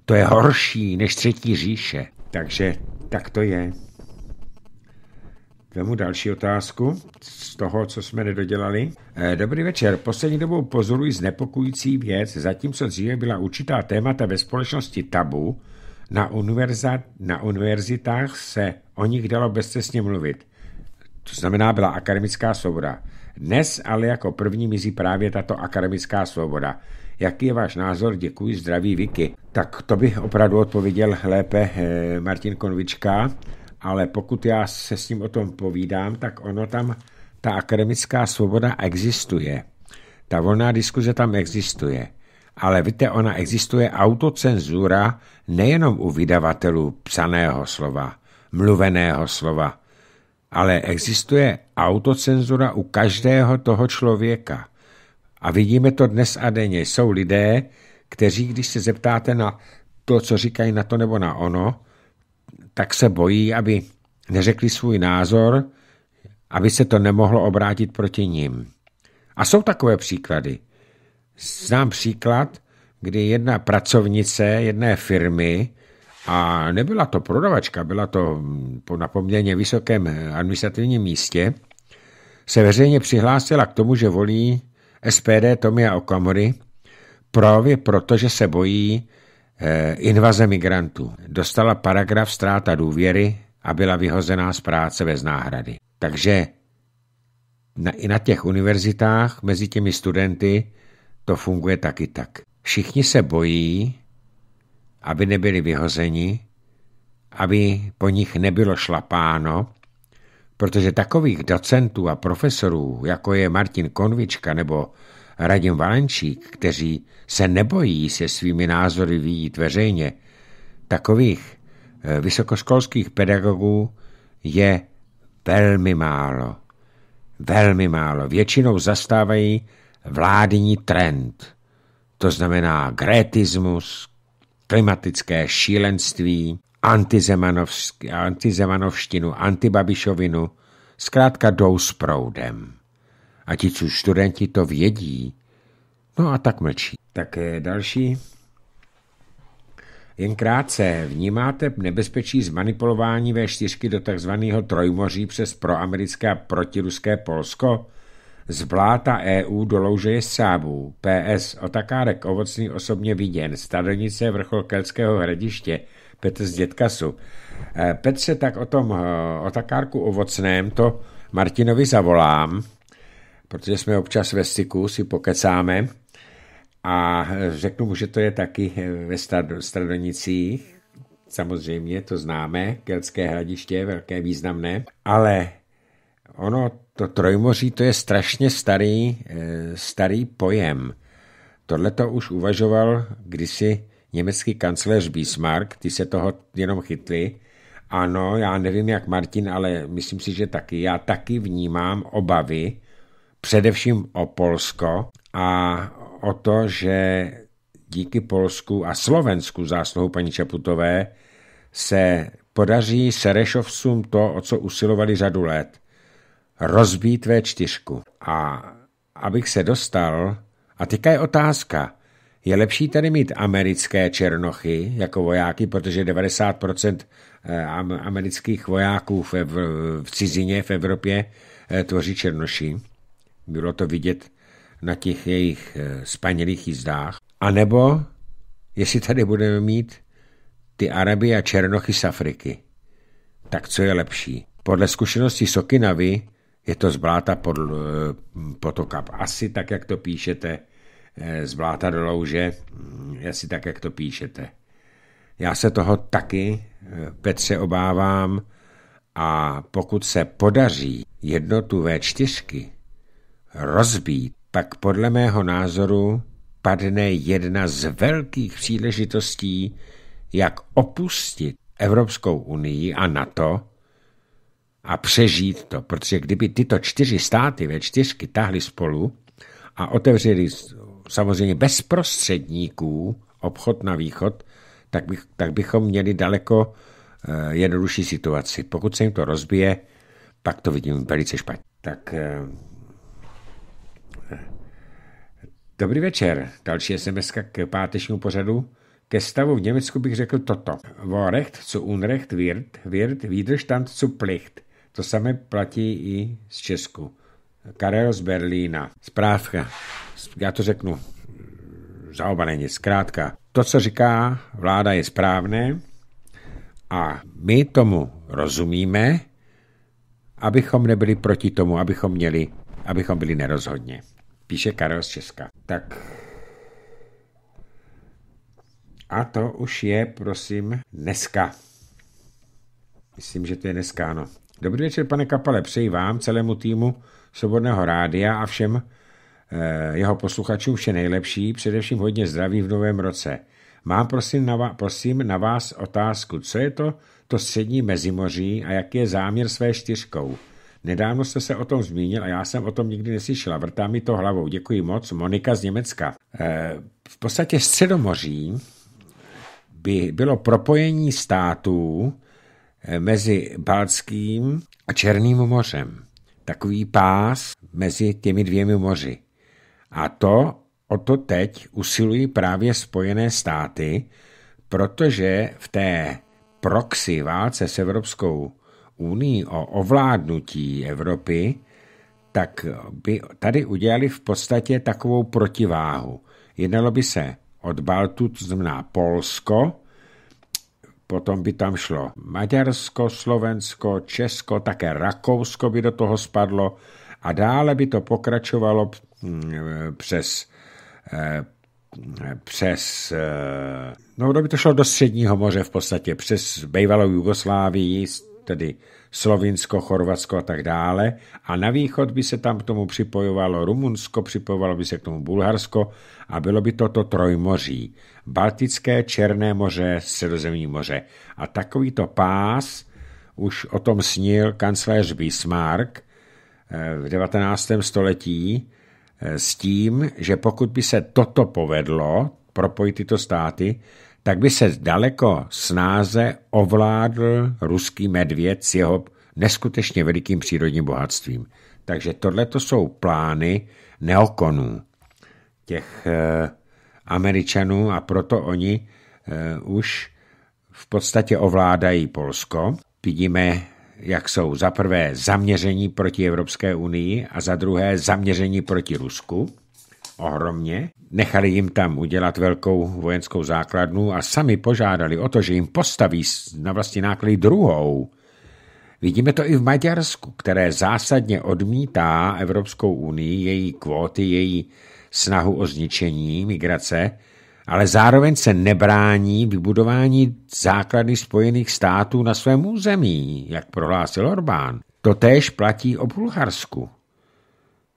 To je horší než třetí říše. Takže tak to je. Vemu další otázku z toho, co jsme nedodělali. Eh, dobrý večer. Poslední dobou pozoruji znepokující věc, zatímco dříve byla určitá témata ve společnosti tabu, na, univerza, na univerzitách se o nich dalo bezcestně mluvit. To znamená, byla akademická svoboda. Dnes ale jako první mizí právě tato akademická svoboda. Jaký je váš názor? Děkuji, zdraví Vicky. Tak to bych opravdu odpověděl lépe eh, Martin Konvička ale pokud já se s ním o tom povídám, tak ono tam, ta akademická svoboda existuje. Ta volná diskuze tam existuje. Ale víte, ona existuje autocenzura nejenom u vydavatelů psaného slova, mluveného slova, ale existuje autocenzura u každého toho člověka. A vidíme to dnes a denně. Jsou lidé, kteří, když se zeptáte na to, co říkají na to nebo na ono, tak se bojí, aby neřekli svůj názor, aby se to nemohlo obrátit proti ním. A jsou takové příklady. Znám příklad, kdy jedna pracovnice jedné firmy, a nebyla to prodavačka, byla to na poměrně vysokém administrativním místě, se veřejně přihlásila k tomu, že volí SPD Tomia Okamory právě proto, že se bojí, Eh, invaze migrantů. Dostala paragraf ztráta důvěry a byla vyhozená z práce bez náhrady. Takže na, i na těch univerzitách mezi těmi studenty to funguje taky tak. Všichni se bojí, aby nebyli vyhozeni, aby po nich nebylo šlapáno, protože takových docentů a profesorů, jako je Martin Konvička nebo Radim Valenčík, kteří se nebojí se svými názory výjít veřejně, takových eh, vysokoškolských pedagogů je velmi málo. Velmi málo. Většinou zastávají vládní trend. To znamená gretismus, klimatické šílenství, antizemanovštinu, antibabišovinu. Zkrátka jdou s proudem. A ti studenti to vědí. No a tak mlčí. Tak eh, další. Jen krátce, vnímáte nebezpečí zmanipulování V4 do tzv. trojmoří přes proamerické a protiruské Polsko? Z bláta EU do louže sábů. PS. Otakárek ovocný osobně viděn. Stadonice vrchol Kelského hradiště. Petr z Dětkasu. Eh, Petře, tak o tom eh, Otakárku ovocném to Martinovi zavolám protože jsme občas ve styku, si pokecáme a eh, řeknu mu, že to je taky eh, ve Stradonicích, samozřejmě, to známe, Kelské hradiště, velké, významné, ale ono, to Trojmoří, to je strašně starý, eh, starý pojem. Tohle to už uvažoval kdysi německý kancléř Bismarck, ty se toho jenom chytli. Ano, já nevím jak Martin, ale myslím si, že taky. Já taky vnímám obavy především o Polsko a o to, že díky Polsku a Slovensku zásluhu paní Čaputové se podaří Serešovcům to, o co usilovali řadu let, rozbít V4. A abych se dostal, a teďka je otázka, je lepší tady mít americké černochy jako vojáky, protože 90% eh, amerických vojáků v, v cizině, v Evropě, eh, tvoří černoší. Bylo to vidět na těch jejich eh, spanělých jízdách. A nebo, jestli tady budeme mít ty Araby a Černochy z Afriky. Tak co je lepší? Podle zkušenosti Sokinavy je to zbláta pod, eh, potoka. Asi tak, jak to píšete, eh, zbláta do louže, mm, asi tak, jak to píšete. Já se toho taky, Petře, obávám a pokud se podaří jednotu V4 rozbít, pak podle mého názoru padne jedna z velkých příležitostí, jak opustit Evropskou unii a NATO a přežít to, protože kdyby tyto čtyři státy ve čtyřky tahly spolu a otevřeli samozřejmě bez prostředníků obchod na východ, tak, bych, tak bychom měli daleko eh, jednodušší situaci. Pokud se jim to rozbije, pak to vidím velice špatně. Tak eh, Dobrý večer. Další sms k pátečnímu pořadu. Ke stavu v Německu bych řekl toto. vorecht, zu Unrecht wird, wird Widerstand zu Plicht. To samé platí i z Česku. Karel z Berlína. Zprávka. Já to řeknu zaobaleně. zkrátka. To, co říká vláda, je správné a my tomu rozumíme, abychom nebyli proti tomu, abychom měli, abychom byli nerozhodně. Píše Karel z Česka. Tak a to už je, prosím, dneska. Myslím, že to je dneska, ano. Dobrý večer, pane Kapale, přeji vám, celému týmu Svobodného rádia a všem eh, jeho posluchačům vše nejlepší, především hodně zdraví v novém roce. Mám prosím na, vás, prosím na vás otázku, co je to to střední mezimoří a jaký je záměr své čtyřkou? Nedávno jste se o tom zmínil a já jsem o tom nikdy neslyšela. Vrtá mi to hlavou. Děkuji moc. Monika z Německa. Eh, v podstatě Středomoří by bylo propojení států eh, mezi Balckým a Černým mořem. Takový pás mezi těmi dvěmi moři. A to o to teď usilují právě Spojené státy, protože v té proxy válce s Evropskou unii o ovládnutí Evropy, tak by tady udělali v podstatě takovou protiváhu. Jednalo by se od Baltu, to znamená Polsko, potom by tam šlo Maďarsko, Slovensko, Česko, také Rakousko by do toho spadlo a dále by to pokračovalo mm, přes eh, přes, eh, no by to šlo do Středního moře v podstatě, přes bývalou Jugoslávii, tedy Slovinsko, Chorvatsko a tak dále. A na východ by se tam k tomu připojovalo Rumunsko, připojovalo by se k tomu Bulharsko a bylo by toto trojmoří. Baltické, Černé moře, Středozemní moře. A takovýto pás už o tom snil kancléř Bismarck eh, v 19. století eh, s tím, že pokud by se toto povedlo, propojit tyto státy, tak by se daleko snáze ovládl ruský medvěd s jeho neskutečně velikým přírodním bohatstvím. Takže tohle to jsou plány neokonů, těch eh, američanů a proto oni eh, už v podstatě ovládají Polsko. Vidíme, jak jsou za prvé zaměření proti Evropské unii a za druhé zaměření proti Rusku ohromně, nechali jim tam udělat velkou vojenskou základnu a sami požádali o to, že jim postaví na vlastní náklady druhou. Vidíme to i v Maďarsku, které zásadně odmítá Evropskou unii, její kvóty, její snahu o zničení migrace, ale zároveň se nebrání vybudování základny Spojených států na svém území, jak prohlásil Orbán. To též platí o Bulharsku.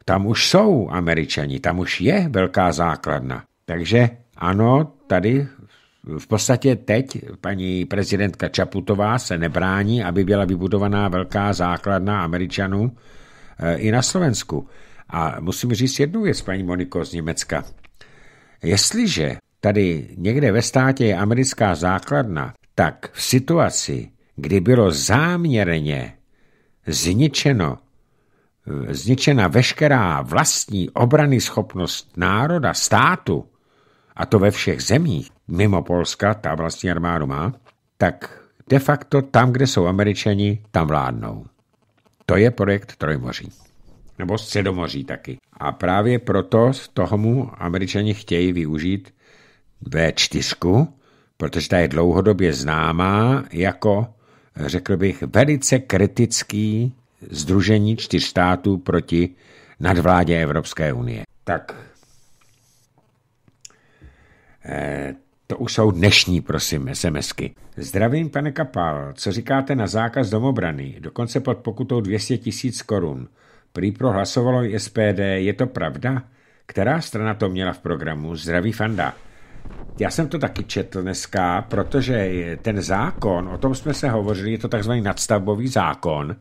Tam už jsou američani, tam už je velká základna. Takže ano, tady v podstatě teď paní prezidentka Čaputová se nebrání, aby byla vybudovaná velká základna američanů eh, i na Slovensku. A musím říct jednu věc, paní Moniko z Německa. Jestliže tady někde ve státě je americká základna, tak v situaci, kdy bylo záměrně zničeno zničena veškerá vlastní obrany schopnost národa, státu, a to ve všech zemích, mimo Polska, ta vlastní armádu má, tak de facto tam, kde jsou američani, tam vládnou. To je projekt Trojmoří. Nebo Středomoří taky. A právě proto z toho mu američani chtějí využít V4, protože ta je dlouhodobě známá jako, řekl bych, velice kritický Združení čtyř států proti nadvládě Evropské unie. Tak eh, to už jsou dnešní, prosím, SMSky. Zdravím, pane Kapal, co říkáte na zákaz domobrany, dokonce pod pokutou 200 tisíc korun. Prý prohlasovalo i SPD, je to pravda? Která strana to měla v programu? Zdraví Fanda. Já jsem to taky četl dneska, protože ten zákon, o tom jsme se hovořili, je to takzvaný nadstavbový zákon,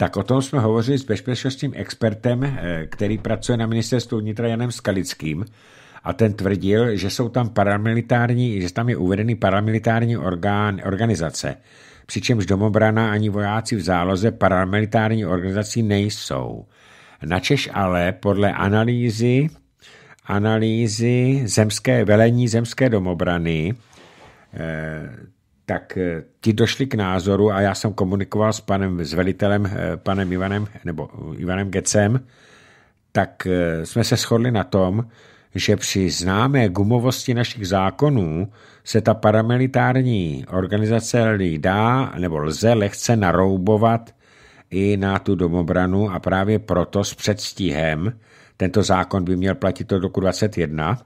tak o tom jsme hovořili s bezpečnostním expertem, eh, který pracuje na ministerstvu vnitra Janem Skalickým a ten tvrdil, že jsou tam paramilitární, že tam je uvedený paramilitární orgán, organizace, přičemž domobrana ani vojáci v záloze paramilitární organizací nejsou. Načež ale podle analýzy, analýzy zemské velení zemské domobrany eh, tak eh, ti došli k názoru a já jsem komunikoval s panem, s velitelem, eh, panem Ivanem, nebo eh, Ivanem Gecem, tak jsme se shodli na tom, že při známé gumovosti našich zákonů se ta paramilitární organizace dá nebo lze lehce naroubovat i na tu domobranu a právě proto s předstihem, tento zákon by měl platit do roku 2021,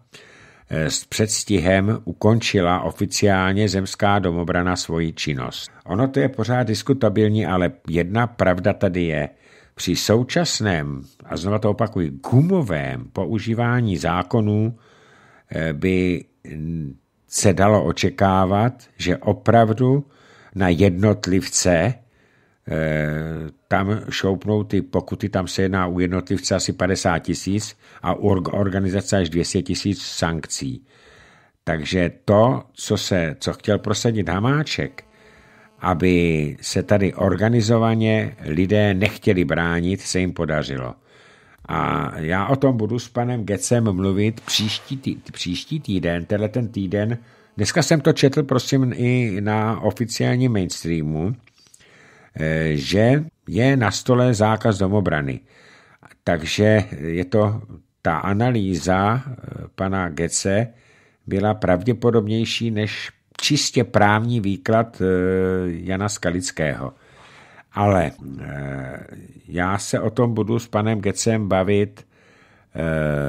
Eh, s předstihem ukončila oficiálně zemská domobrana svoji činnost. Ono to je pořád diskutabilní, ale jedna pravda tady je. Při současném, a znova to opakuji, gumovém používání zákonů eh, by se dalo očekávat, že opravdu na jednotlivce Eh, tam šoupnou ty pokuty, tam se jedná u jednotlivce asi 50 tisíc a u organizace až 200 tisíc sankcí. Takže to, co, se, co chtěl prosadit Hamáček, aby se tady organizovaně lidé nechtěli bránit, se jim podařilo. A já o tom budu s panem Gecem mluvit příští, tý, příští týden, tenhle ten týden. Dneska jsem to četl, prosím, i na oficiálním mainstreamu, Eh, že je na stole zákaz domobrany. Takže je to ta analýza eh, pana Gece byla pravděpodobnější než čistě právní výklad eh, Jana Skalického. Ale já se o tom budu s panem Gecem bavit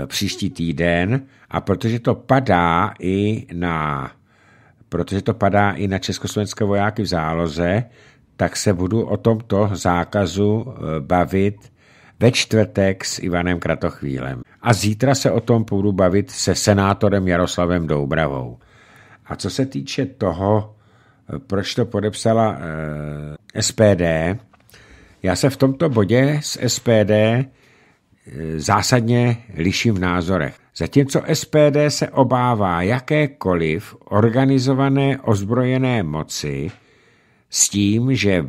příští týden a protože to padá i na protože to padá i na československé vojáky v záloze, tak se budu o tomto zákazu eh, bavit ve čtvrtek s Ivanem Kratochvílem. A zítra se o tom budu bavit se senátorem Jaroslavem Doubravou. A co se týče toho, eh, proč to podepsala eh, SPD, já se v tomto bodě s SPD zásadně liším v názorech. Zatímco SPD se obává jakékoliv organizované ozbrojené moci, s tím, že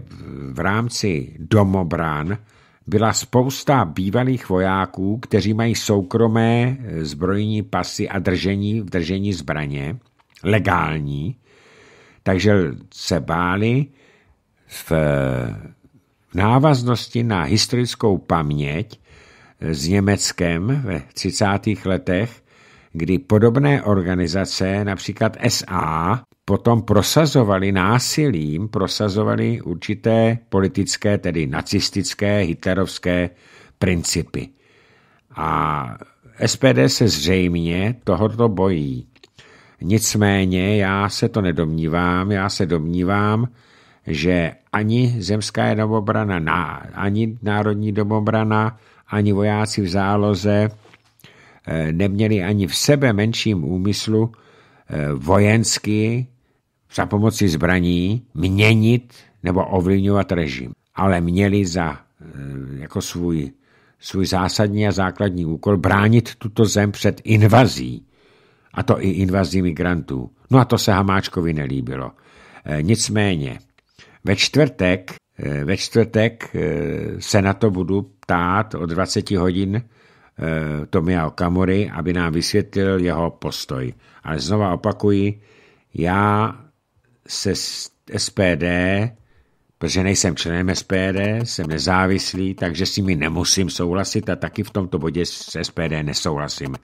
v rámci domobran byla spousta bývalých vojáků, kteří mají soukromé eh, zbrojní pasy a držení, držení zbraně, legální, takže se báli v návaznosti na historickou paměť eh, s Německem ve 30. letech, kdy podobné organizace, například SA, potom prosazovali násilím, prosazovali určité politické, tedy nacistické, hitlerovské principy. A SPD se zřejmě tohoto bojí. Nicméně já se to nedomnívám, já se domnívám, že ani zemská domobrana, ani národní domobrana, ani vojáci v záloze eh, neměli ani v sebe menším úmyslu eh, vojensky za pomoci zbraní měnit nebo ovlivňovat režim, ale měli za e, jako svůj, svůj zásadní a základní úkol bránit tuto zem před invazí, a to i invazí migrantů. No a to se Hamáčkovi nelíbilo. E, nicméně, ve čtvrtek, e, ve čtvrtek se na to budu ptát o 20 hodin Tomia Okamory, aby nám vysvětlil jeho postoj. Ale znova opakuji, já se SPD, protože nejsem členem SPD, jsem nezávislý, takže s nimi nemusím souhlasit a taky v tomto bodě s SPD nesouhlasím.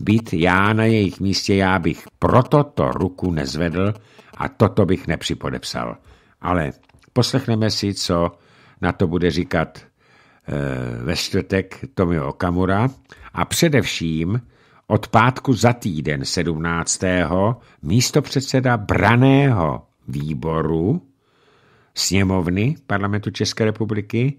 Být já na jejich místě, já bych proto to ruku nezvedl a toto bych nepřipodepsal. Ale poslechneme si, co na to bude říkat eh, ve čtvrtek Tomio Okamura a především od pátku za týden 17. místo předseda braného výboru sněmovny parlamentu České republiky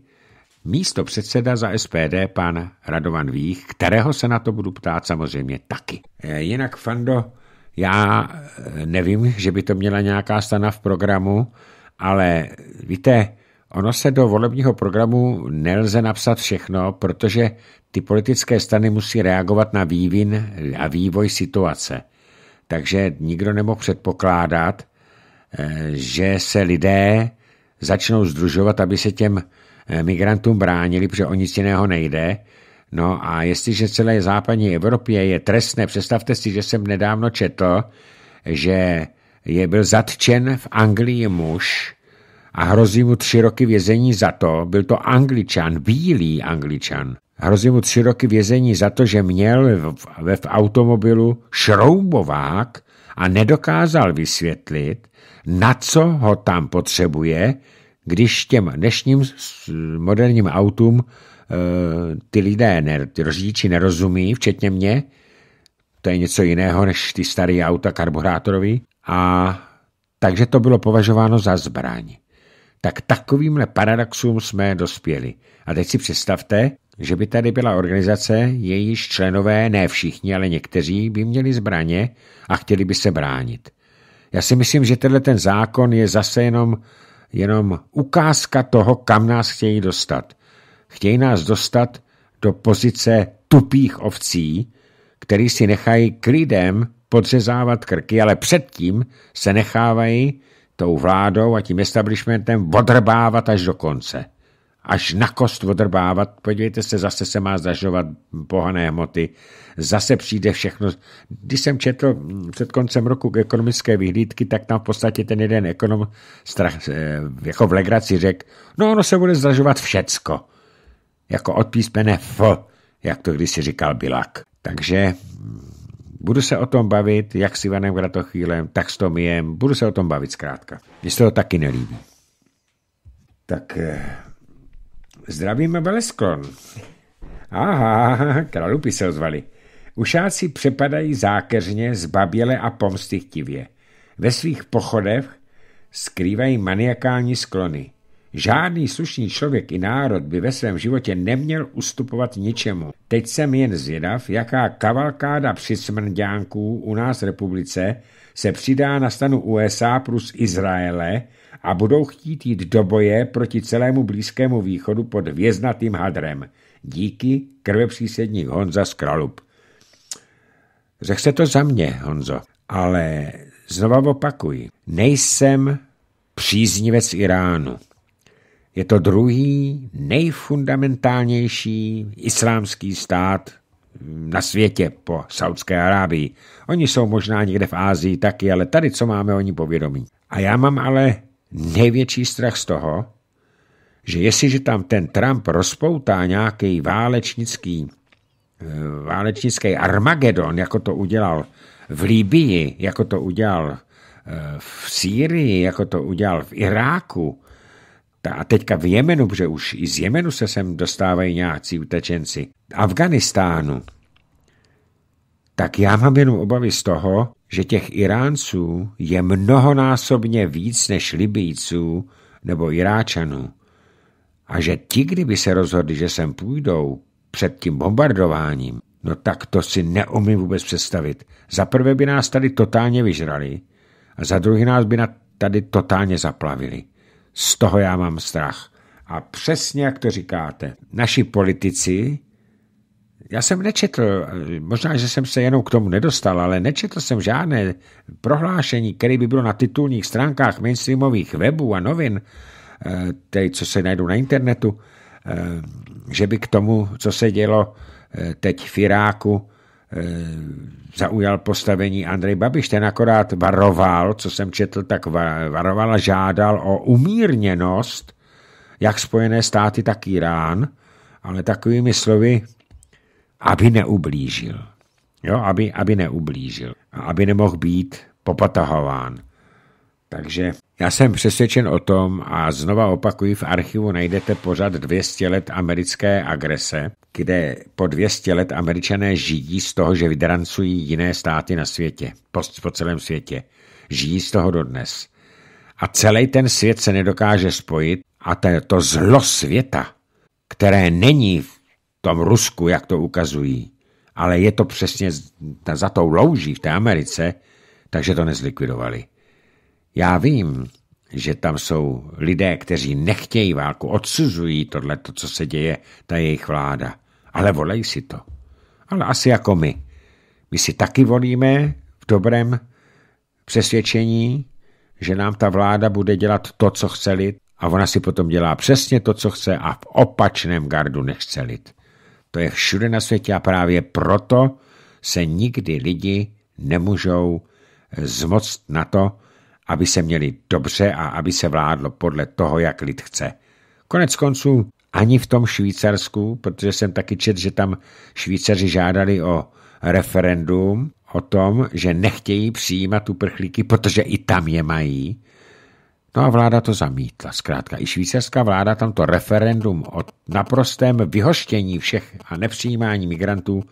místo předseda za SPD pan Radovan Vích, kterého se na to budu ptát samozřejmě taky. Eh, jinak, Fando, já eh, nevím, že by to měla nějaká stana v programu, ale víte, Ono se do volebního programu nelze napsat všechno, protože ty politické strany musí reagovat na vývin a vývoj situace. Takže nikdo nemohl předpokládat, eh, že se lidé začnou združovat, aby se těm eh, migrantům bránili, protože o nic jiného nejde. No a jestliže celé západní Evropě je trestné, představte si, že jsem nedávno četl, že je byl zatčen v Anglii muž, a hrozí mu tři roky vězení za to, byl to angličan, bílý angličan, hrozí mu tři roky vězení za to, že měl v, ve v automobilu šroubovák a nedokázal vysvětlit, na co ho tam potřebuje, když těm dnešním moderním autům e, ty lidé, ne, ty rozdíči nerozumí, včetně mě, to je něco jiného než ty staré auta karburátorový, a takže to bylo považováno za zbraň tak takovýmhle paradoxům jsme dospěli. A teď si představte, že by tady byla organizace, jejíž členové, ne všichni, ale někteří, by měli zbraně a chtěli by se bránit. Já si myslím, že tenhle ten zákon je zase jenom, jenom ukázka toho, kam nás chtějí dostat. Chtějí nás dostat do pozice tupých ovcí, který si nechají klidem podřezávat krky, ale předtím se nechávají tou vládou a tím establishmentem odrbávat až do konce. Až na kost odrbávat, podívejte se, zase se má zažovat pohané hmoty, zase přijde všechno. Když jsem četl před koncem roku ekonomické vyhlídky, tak tam v podstatě ten jeden ekonom strach, eh, jako v legraci řekl, no ono se bude zažovat všecko. Jako od písmene F, jak to kdysi říkal Bilak. Takže Budu se o tom bavit, jak s Ivanem Gratochýlem, tak s Tomiem. Budu se o tom bavit zkrátka. Mně se to taky nelíbí. Tak eh, zdravíme Belesklon. Aha, kralupy se ozvali. Ušáci přepadají zákeřně, zbaběle a pomstychtivě. Ve svých pochodech skrývají maniakální sklony. Žádný slušný člověk i národ by ve svém životě neměl ustupovat ničemu. Teď jsem jen zvědav, jaká kavalkáda přismrďánků u nás v republice se přidá na stanu USA plus Izraele a budou chtít jít do boje proti celému Blízkému východu pod věznatým hadrem. Díky krvepřísedník Honza Kralup. Řekl se to za mě, Honzo, ale znova opakuji, nejsem příznivec Iránu. Je to druhý nejfundamentálnější islámský stát na světě po Saudské Arábii. Oni jsou možná někde v Ázii taky, ale tady co máme oni povědomí. A já mám ale největší strach z toho, že jestliže tam ten Trump rozpoutá nějaký válečnický, eh, válečnický Armagedon, jako to udělal v Líbii, jako to udělal eh, v Sýrii, jako to udělal v Iráku, a teďka v Jemenu, protože už i z Jemenu se sem dostávají nějací utečenci. Afganistánu. Tak já mám jenom obavy z toho, že těch Iránců je mnohonásobně víc než Libijců nebo Iráčanů. A že ti, kdyby se rozhodli, že sem půjdou před tím bombardováním, no tak to si neumím vůbec představit. Za prvé by nás tady totálně vyžrali a za druhý nás by tady totálně zaplavili. Z toho já mám strach. A přesně jak to říkáte, naši politici, já jsem nečetl, možná, že jsem se jenom k tomu nedostal, ale nečetl jsem žádné prohlášení, které by bylo na titulních stránkách mainstreamových webů a novin, eh, tedy co se najdou na internetu, eh, že by k tomu, co se dělo eh, teď v Iráku, Eh, zaujal postavení Andrej Babiš. Ten akorát varoval, co jsem četl, tak varoval a žádal o umírněnost, jak Spojené státy, tak Irán, ale takovými slovy, aby neublížil. Jo, aby, aby neublížil a aby nemohl být popatahován. Takže já jsem přesvědčen o tom, a znova opakuji, v archivu najdete pořád 200 let americké agrese, kde po 200 let američané žijí z toho, že vydrancují jiné státy na světě, po, po celém světě. Žijí z toho dodnes. A celý ten svět se nedokáže spojit a to, to zlo světa, které není v tom Rusku, jak to ukazují, ale je to přesně za tou louží v té Americe, takže to nezlikvidovali. Já vím, že tam jsou lidé, kteří nechtějí válku, odsuzují tohle, to, co se děje, ta jejich vláda. Ale volej si to. Ale asi jako my. My si taky volíme v dobrém přesvědčení, že nám ta vláda bude dělat to, co chce lid, a ona si potom dělá přesně to, co chce a v opačném gardu nechce lid. To je všude na světě a právě proto se nikdy lidi nemůžou zmoct na to, aby se měli dobře a aby se vládlo podle toho, jak lid chce. Konec konců ani v tom Švýcarsku, protože jsem taky čet, že tam Švýcaři žádali o referendum o tom, že nechtějí přijímat uprchlíky, protože i tam je mají. No a vláda to zamítla. Zkrátka, i švýcarská vláda tam to referendum o naprostém vyhoštění všech a nepřijímání migrantů,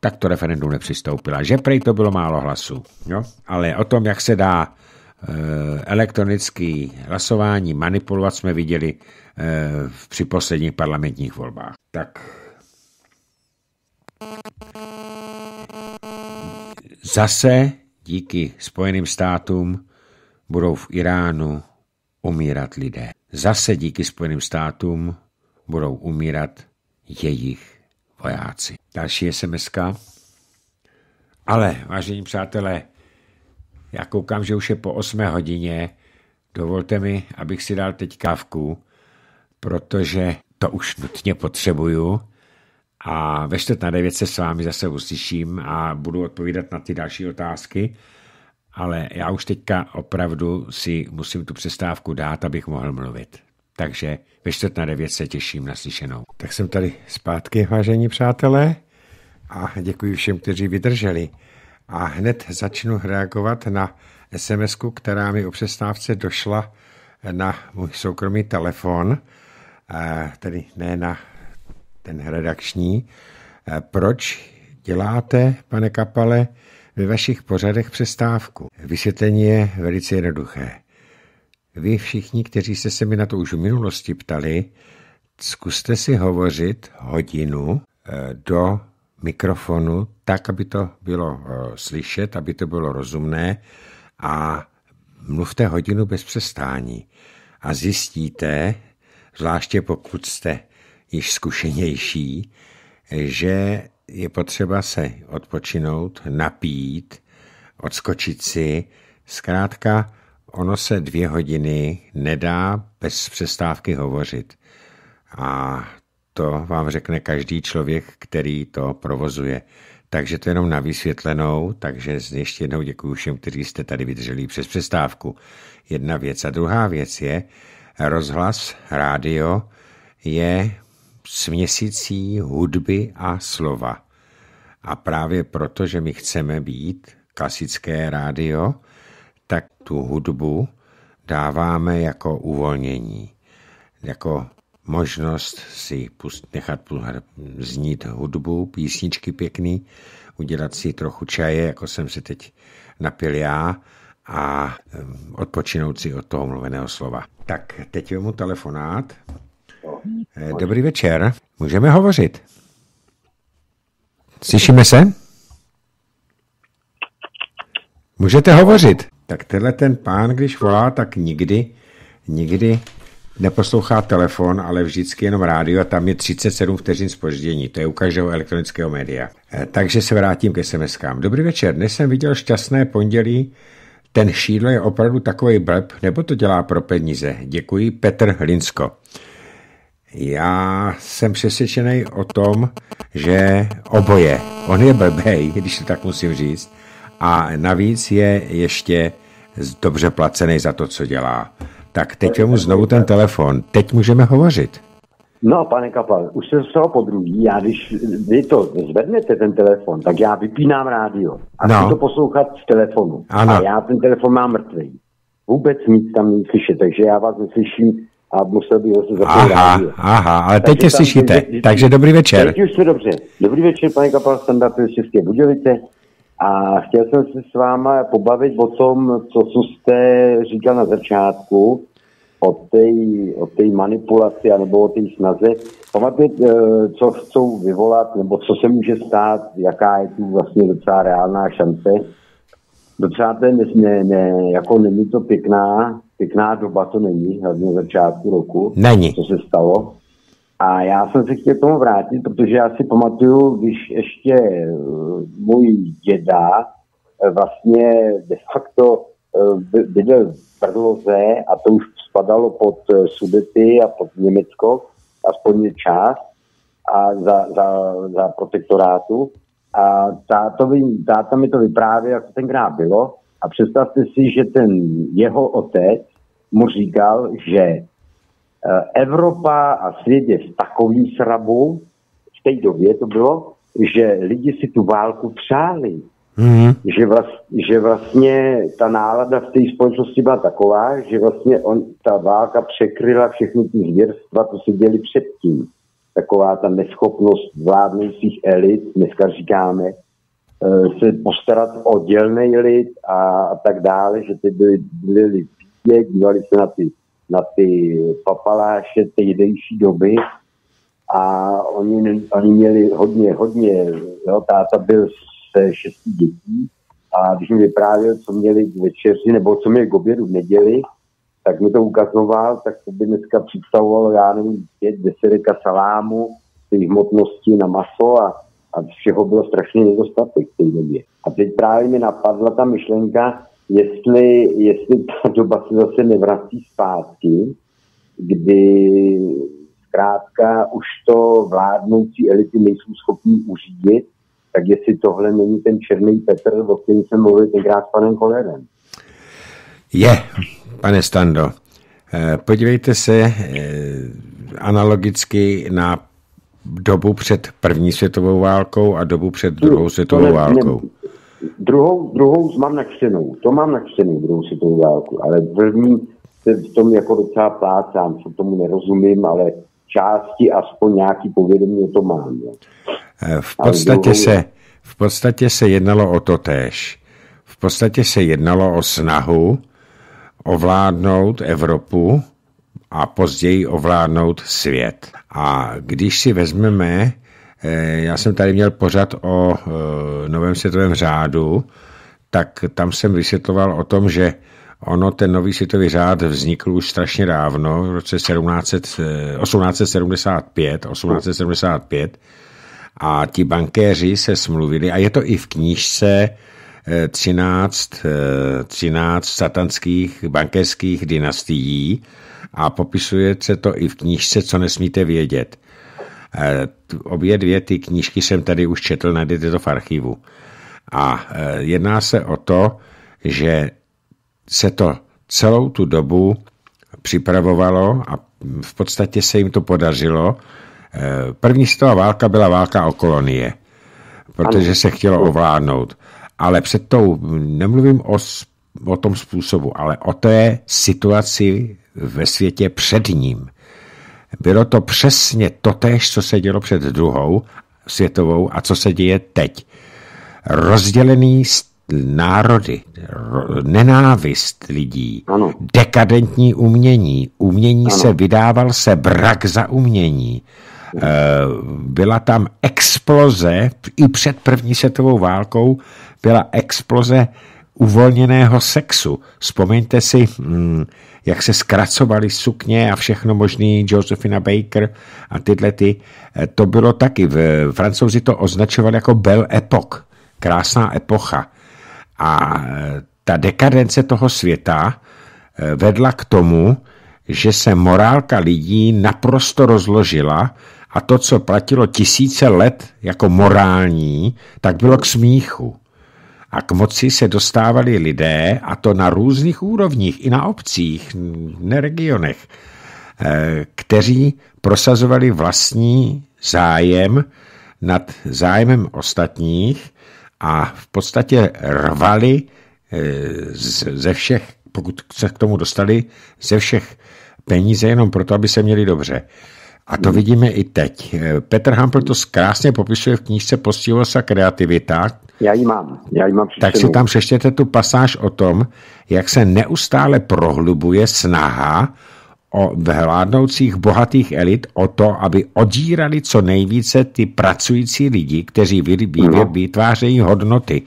tak to referendum nepřistoupila. Že prej to bylo málo hlasů. Jo? Ale o tom, jak se dá Eh, elektronické hlasování manipulovat jsme viděli eh, při posledních parlamentních volbách. Tak zase díky Spojeným státům budou v Iránu umírat lidé. Zase díky Spojeným státům budou umírat jejich vojáci. Další SMS. -ka. Ale, vážení přátelé, já koukám, že už je po 8 hodině. Dovolte mi, abych si dal teď kávku, protože to už nutně potřebuju. A ve čtvrt na devět se s vámi zase uslyším a budu odpovídat na ty další otázky. Ale já už teďka opravdu si musím tu přestávku dát, abych mohl mluvit. Takže ve čtvrt na devět se těším na slyšenou. Tak jsem tady zpátky, vážení přátelé, a děkuji všem, kteří vydrželi a hned začnu reagovat na sms která mi o přestávce došla na můj soukromý telefon, eh, tedy ne na ten redakční. Eh, proč děláte, pane Kapale, ve vašich pořadech přestávku? Vysvětlení je velice jednoduché. Vy všichni, kteří jste se mi na to už v minulosti ptali, zkuste si hovořit hodinu eh, do mikrofonu tak, aby to bylo eh, slyšet, aby to bylo rozumné a mluvte hodinu bez přestání a zjistíte, zvláště pokud jste již zkušenější, že je potřeba se odpočinout, napít, odskočit si. Zkrátka, ono se dvě hodiny nedá bez přestávky hovořit. A to vám řekne každý člověk, který to provozuje. Takže to jenom na vysvětlenou, takže ještě jednou děkuji všem, kteří jste tady vydrželi přes přestávku. Jedna věc. A druhá věc je, rozhlas, rádio je směsící hudby a slova. A právě proto, že my chceme být klasické rádio, tak tu hudbu dáváme jako uvolnění, jako možnost si pust, nechat znít hudbu, písničky pěkný, udělat si trochu čaje, jako jsem se teď napil já a odpočinout si od toho mluveného slova. Tak teď mu telefonát. Eh, dobrý večer, můžeme hovořit. Slyšíme se? Můžete hovořit. Tak tenhle ten pán, když volá, tak nikdy, nikdy neposlouchá telefon, ale vždycky jenom rádio a tam je 37 vteřin spoždění. To je u každého elektronického média. Eh, takže se vrátím ke -kám. Dobrý večer, dnes jsem viděl šťastné pondělí. Ten šídlo je opravdu takový blb, nebo to dělá pro peníze? Děkuji, Petr Hlinsko. Já jsem přesvědčený o tom, že oboje. On je blbej, když to tak musím říct. A navíc je ještě dobře placený za to, co dělá. Tak teď je mu znovu ten telefon. Teď můžeme hovořit. No, pane Kapal, už jsem psal po podruhý. já když vy to zvednete, ten telefon, tak já vypínám rádio a no. chci to poslouchat z telefonu. Ano. A já ten telefon mám mrtvý. Vůbec nic tam není takže já vás neslyším a musel bych se zapojit Aha, rádio. aha, ale takže teď tě slyšíte, takže, takže dobrý večer. Teď už jste dobře. Dobrý večer, pane Kapal, standard z České Budějovice. A chtěl jsem se s váma pobavit o tom, co, jste říkal na začátku, o té o tej manipulaci nebo o té snaze. Pamatujte, eh, co chcou vyvolat, nebo co se může stát, jaká je tu vlastně docela reálná šance. Docela to ne, ne, jako není to pěkná, pěkná doba, to není, hlavně začátku roku, Není. co se stalo. A já jsem se chtěl k tomu vrátit, protože já si pamatuju, když ještě eh, můj děda eh, vlastně de facto eh, bydlel v Brloze a to už spadalo pod Sudety a pod Německo, aspoň část a za, za, za protektorátu. A táto, táta mi to vyprávěl, jak to tenkrát bylo. A představte si, že ten jeho otec mu říkal, že Eh, Evropa a svět je v takovým srabu, v té době to bylo, že lidi si tu válku přáli. Mm-hmm. Že, vlast, že vlastně ta nálada v té společnosti byla taková, že vlastně on, ta válka překryla všechny ty zvěrstva, co se děli předtím. Taková ta neschopnost vládnoucích elit, dneska říkáme, eh, se postarat o dělný lid a, a tak dále, že ty byli, byli dívali se na ty na ty papaláše tehdejší doby a oni, oni měli hodně, hodně, jo, táta byl se šesti dětí a když mi vyprávěl, co měli k večeři nebo co měli k obědu v neděli, tak mi to ukazoval, tak to by dneska představovalo, já nevím, pět, desetka salámu, ty hmotnosti na maso a, a všeho bylo strašně nedostatek v té době. A teď právě mi napadla ta myšlenka, jestli, jestli ta doba se zase nevrací zpátky, kdy zkrátka už to vládnoucí elity nejsou schopní uřídit, tak jestli tohle není ten černý Petr, o kterém jsem mluvil tenkrát s panem Kolerem. Je, pane Stando. Eh, podívejte se eh, analogicky na dobu před první světovou válkou a dobu před druhou no, světovou válkou. Druhou, druhou mám načtenou, to mám načtenou druhou světovou válku, ale první se v tom jako docela plácám, co tomu nerozumím, ale části aspoň nějaký povědomí o tom mám. Jo. Eh, v podstatě, druhou... se, v podstatě se jednalo o to též. V podstatě se jednalo o snahu ovládnout Evropu a později ovládnout svět. A když si vezmeme, Eh, já jsem tady měl pořad o eh, novém světovém řádu, tak tam jsem vysvětloval o tom, že ono, ten nový světový řád vznikl už strašně dávno, v roce 1700, 1875, 1875 a ti bankéři se smluvili a je to i v knížce 13, eh, 13 satanských bankéřských dynastií a popisuje se to i v knížce, co nesmíte vědět. Eh, obě dvě ty knížky jsem tady už četl, najdete to v archivu. A eh, jedná se o to, že se to celou tu dobu připravovalo a v podstatě se jim to podařilo. Eh, první z toho válka byla válka o kolonie, protože se chtělo ovládnout. Ale před tou, nemluvím o, o tom způsobu, ale o té situaci ve světě před ním. Bylo to přesně totéž, co se dělo před druhou světovou a co se děje teď. Rozdělený národy, nenávist lidí, ano. dekadentní umění. Umění ano. se vydával se brak za umění. Eh, byla tam exploze, i před první světovou válkou byla exploze uvolněného sexu. Vzpomeňte si, hmm, jak se zkracovaly sukně a všechno možný Josephina Baker a tyhle ty. Eh, to bylo taky, v francouzi to označovali jako belle époque, krásná epocha. A eh, ta dekadence toho světa eh, vedla k tomu, že se morálka lidí naprosto rozložila a to, co platilo tisíce let jako morální, tak bylo k smíchu a k moci se dostávali lidé, a to na různých úrovních, i na obcích, ne regionech, eh, kteří prosazovali vlastní zájem nad zájmem ostatních a v podstatě rvali eh, ze všech, pokud se k tomu dostali, ze všech peníze jenom proto, aby se měli dobře. A to vidíme i teď. Eh, Petr Hampel to krásně popisuje v knížce Postivost a kreativita, já ji mám. Já ji mám tak si tam přeštěte tu pasáž o tom, jak se neustále prohlubuje snaha o vládnoucích bohatých elit o to, aby odírali co nejvíce ty pracující lidi, kteří no. vytvářejí hodnoty.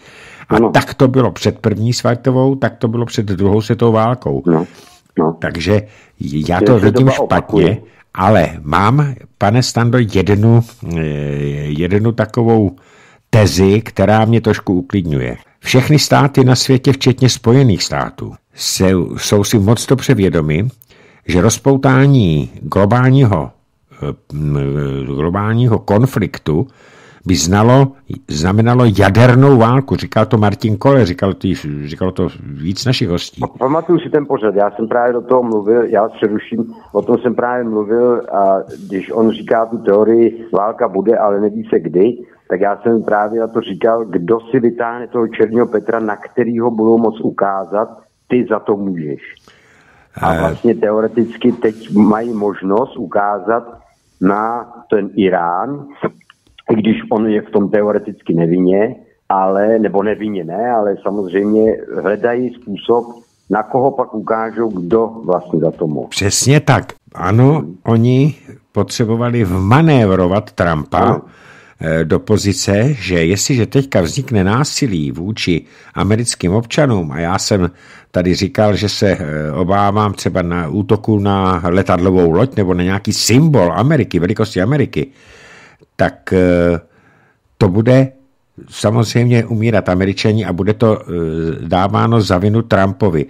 A no. tak to bylo před první světovou, tak to bylo před druhou světovou válkou. No. No. Takže já to Je vidím špatně, opakuje. ale mám, pane Stando, jednu, eh, jednu takovou tezi, která mě trošku uklidňuje. Všechny státy na světě, včetně Spojených států, jsou si moc dobře vědomi, že rozpoutání globálního, eh, globálního konfliktu by znalo, znamenalo jadernou válku. Říkal to Martin Kole, říkal, to, říkal to víc našich hostí. Pamatuju si ten pořad, já jsem právě do toho mluvil, já přeruším, o tom jsem právě mluvil a když on říká tu teorii, válka bude, ale neví se kdy, tak já jsem právě na to říkal, kdo si vytáhne toho černého Petra, na kterýho budou moc ukázat, ty za to můžeš. A eh. vlastně teoreticky teď mají možnost ukázat na ten Irán, i když on je v tom teoreticky nevinně, ale, nebo nevinně ne, ale samozřejmě hledají způsob, na koho pak ukážou, kdo vlastně za to mohl. Přesně tak. Ano, oni potřebovali vmanévrovat Trumpa, no. Eh, do pozice, že jestliže teďka vznikne násilí vůči americkým občanům, a já jsem tady říkal, že se eh, obávám třeba na útoku na letadlovou loď nebo na nějaký symbol Ameriky, velikosti Ameriky, tak eh, to bude samozřejmě umírat američani a bude to dáváno za vinu Trumpovi.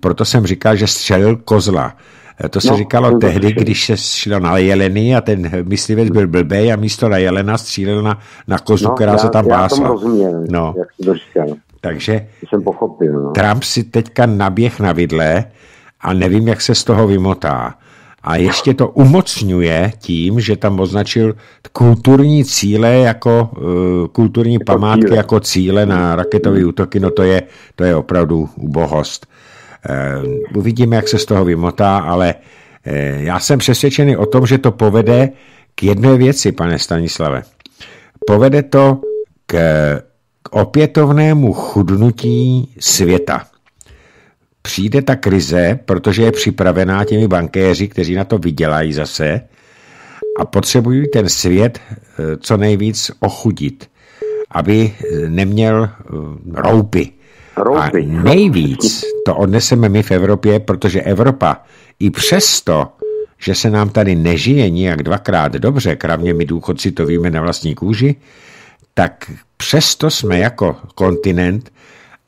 Proto jsem říkal, že střelil kozla. Eh, to se no, říkalo to tehdy, vždy. když se šlo na jeleny a ten myslivec byl blbej a místo na jelena střílel na, na kozu, no, která já, se tam já pásla. no. jak to Takže jsem pochopil, no. Trump si teďka naběh na vidle a nevím, jak se z toho vymotá. A ještě to umocňuje tím, že tam označil kulturní cíle jako eh, kulturní jako památky cíle. jako cíle na raketové útoky. No to je, to je opravdu ubohost. Eh, uvidíme, jak se z toho vymotá, ale eh, já jsem přesvědčený o tom, že to povede k jedné věci, pane Stanislave. Povede to k, k opětovnému chudnutí světa. Přijde ta krize, protože je připravená těmi bankéři, kteří na to vydělají zase a potřebují ten svět eh, co nejvíc ochudit, aby neměl roupy a nejvíc to odneseme my v Evropě, protože Evropa i přesto, že se nám tady nežije nijak dvakrát dobře, kravně my důchodci to víme na vlastní kůži, tak přesto jsme jako kontinent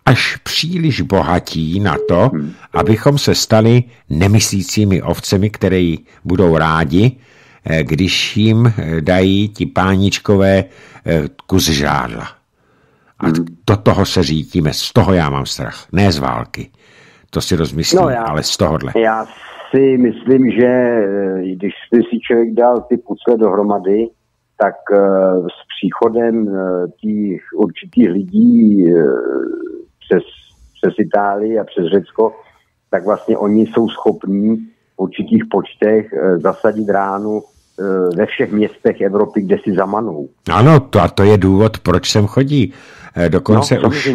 až příliš bohatí na to, hmm. abychom se stali nemyslícími ovcemi, které budou rádi, eh, když jim eh, dají ti páničkové eh, kus žádla. A do mm-hmm. toho se řídíme, z toho já mám strach, ne z války. To si rozmyslím, no já, ale z tohohle. Já si myslím, že e, když si člověk dal ty pucle dohromady, tak e, s příchodem e, těch určitých lidí přes, přes Itálii a přes Řecko, tak vlastně oni jsou schopní v určitých počtech zasadit ránu ve všech městech Evropy, kde si zamanou. Ano, to, a to je důvod, proč sem chodí Eh, dokonce no, už,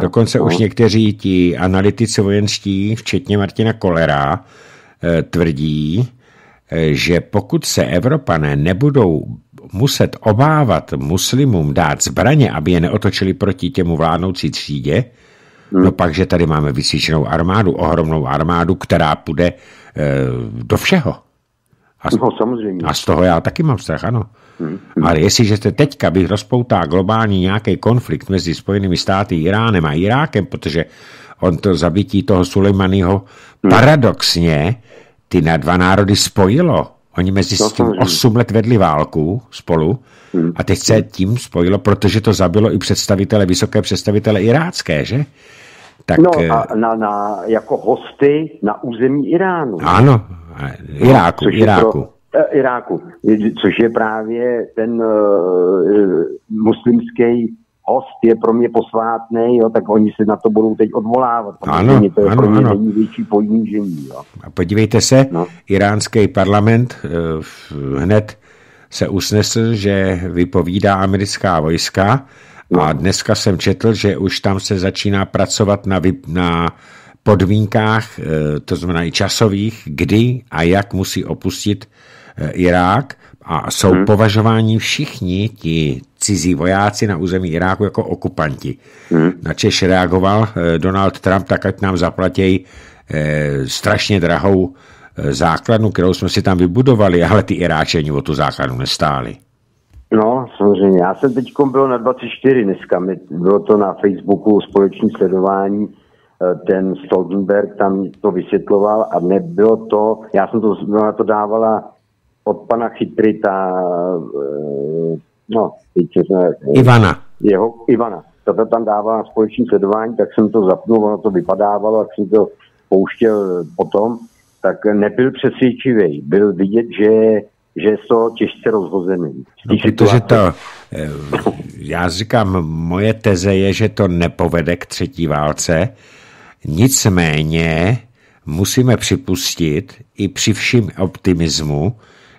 dokonce no. už někteří ti analytici vojenští, včetně Martina Kolera, eh, tvrdí, eh, že pokud se Evropané nebudou muset obávat muslimům dát zbraně, aby je neotočili proti těmu vládnoucí třídě, hmm. no pak, že tady máme vysíčenou armádu, ohromnou armádu, která půjde e, do všeho. A z, no, samozřejmě. a z toho já taky mám strach, ano. Hmm. Ale jestliže se teďka by rozpoutá globální nějaký konflikt mezi Spojenými státy, Iránem a Irákem, protože on to zabití toho Sulejmanyho hmm. paradoxně ty na dva národy spojilo. Oni mezi no s tím 8 let vedli válku spolu hmm. a teď se tím spojilo, protože to zabilo i představitele, vysoké představitele irácké, že? Tak, no eh, a na, na, jako hosty na území Iránu. Ano, Iráku, no, Iráku. Eh, Iráku, což je právě ten uh, muslimský host je pro mě posvátný, jo, tak oni se na to budou teď odvolávat. Ano, to je ano, pro mě ano. největší ponížení. A podívejte se, no. iránský parlament uh, hned se usnesl, že vypovídá americká vojska no. a dneska jsem četl, že už tam se začíná pracovat na, vy, na podmínkách, uh, to znamená i časových, kdy a jak musí opustit uh, Eh, Irák a jsou hmm. považováni všichni ti cizí vojáci na území Iráku jako okupanti. Hmm. Na Češ reagoval eh, Donald Trump, tak ať nám zaplatějí eh, strašně drahou základnu, kterou jsme si tam vybudovali, ale ty Iráčeni o tu základnu nestáli. No, samozřejmě. Já jsem teď byl na 24 dneska. Bylo to na Facebooku společné sledování. Ten Stoltenberg tam to vysvětloval a nebylo to, já jsem to, na to dávala od pana Chytryta, eh, no, víte, jsme, Ivana. Jeho, Ivana. Tato tam dává společný sledování, tak jsem to zapnul, ono to vypadávalo, jak jsem to pouštěl potom, tak nebyl přesvědčivý. Byl vidět, že že je to těžce rozhozený. No, protože to, eh, já říkám, moje teze je, že to nepovede k třetí válce, nicméně musíme připustit i při vším optimismu,